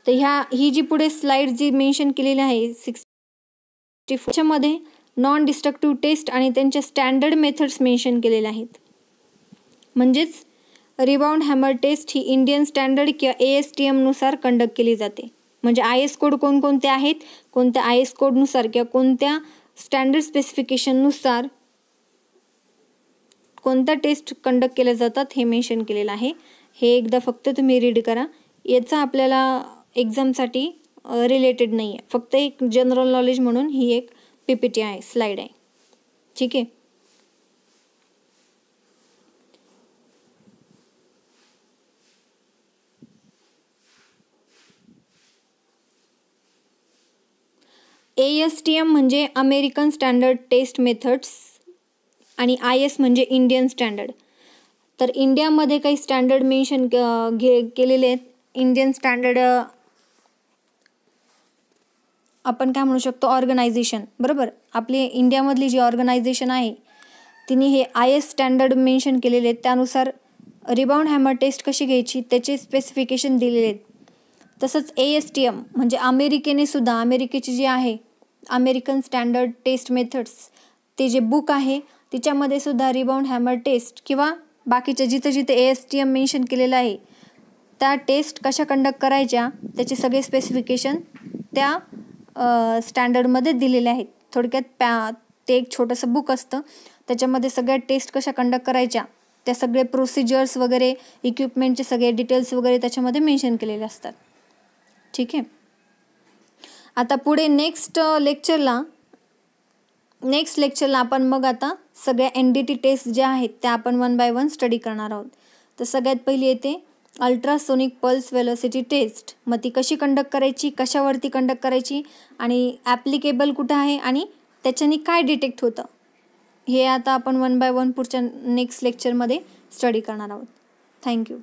[SPEAKER 1] तर ह्या ही जी पुढे स्लाईड जी मेन्शन केलेली आहे सिक्स्टी फोरच्यामध्ये नॉन डिस्ट्रक्टिव्ह टेस्ट आणि त्यांच्या स्टँडर्ड मेथड्स मेन्शन केलेल्या आहेत म्हणजेच रिबाउंड हॅमर टेस्ट ही इंडियन स्टँडर्ड किंवा ए एस टी एमनुसार कंडक्ट केली जाते म्हणजे आय एस कोड कोणकोणते आहेत कोणत्या आय एस कोडनुसार किंवा कोणत्या स्टँडर्ड स्पेसिफिकेशननुसार कोणत्या टेस्ट कंडक्ट केल्या जातात हे मेन्शन केलेलं आहे हे एकदा फक्त तुम्ही रीड करा याचा आपल्याला एक्झामसाठी रिलेटेड नाही आहे फक्त एक जनरल नॉलेज म्हणून ही एक पीपीटी पी टी आहे स्लाइड आहे ठीक आहे ए एस टी एम म्हणजे अमेरिकन स्टँडर्ड टेस्ट मेथड्स आणि आय एस म्हणजे इंडियन स्टँडर्ड तर इंडियामध्ये काही स्टँडर्ड मेन्शन घे केलेले आहेत इंडियन स्टँडर्ड आपण काय म्हणू शकतो ऑर्गनायझेशन बरोबर आपली इंडियामधली जी ऑर्गनायझेशन आहे तिने हे आय एस स्टँडर्ड मेन्शन केलेले आहेत त्यानुसार रिबाउंड हॅमर टेस्ट कशी घ्यायची त्याचे स्पेसिफिकेशन दिलेले आहेत तसंच ए एस टी एम म्हणजे अमेरिकेने सुद्धा अमेरिकेची जी आहे अमेरिकन स्टँडर्ड टेस्ट मेथड्स ते जे बुक आहे तिच्यामध्ये सुद्धा रिबाउंड हॅमर टेस्ट किंवा बाकीचे जिथं जिथे A S T M mention केलेलं आहे त्या टेस्ट कशा कंडक्ट करायच्या त्याचे सगळे स्पेसिफिकेशन त्या स्टँडर्डमध्ये दिलेले आहेत थोडक्यात पॅ ते एक छोटंसं बुक असतं त्याच्यामध्ये सगळ्या टेस्ट कशा कंडक्ट करायच्या त्या सगळे प्रोसिजर्स वगैरे इक्विपमेंटचे सगळे डिटेल्स वगैरे त्याच्यामध्ये मेन्शन केलेले असतात ठीक आहे आता पुढे नेक्स्ट लेक्चरला नेक्स्ट लेक्चरला आपण मग आता सगळ्या एन डी टी टेस्ट ज्या आहेत त्या आपण वन बाय वन स्टडी करणार आहोत तर सगळ्यात पहिली येते अल्ट्रासोनिक पल्स वेलोसिटी टेस्ट मग ती कशी कंडक्ट करायची कशावरती कंडक्ट करायची आणि ॲप्लिकेबल कुठं आहे आणि त्याच्याने काय डिटेक्ट होतं हे आता आपण वन बाय वन पुढच्या नेक्स्ट लेक्चरमध्ये स्टडी करणार आहोत थँक्यू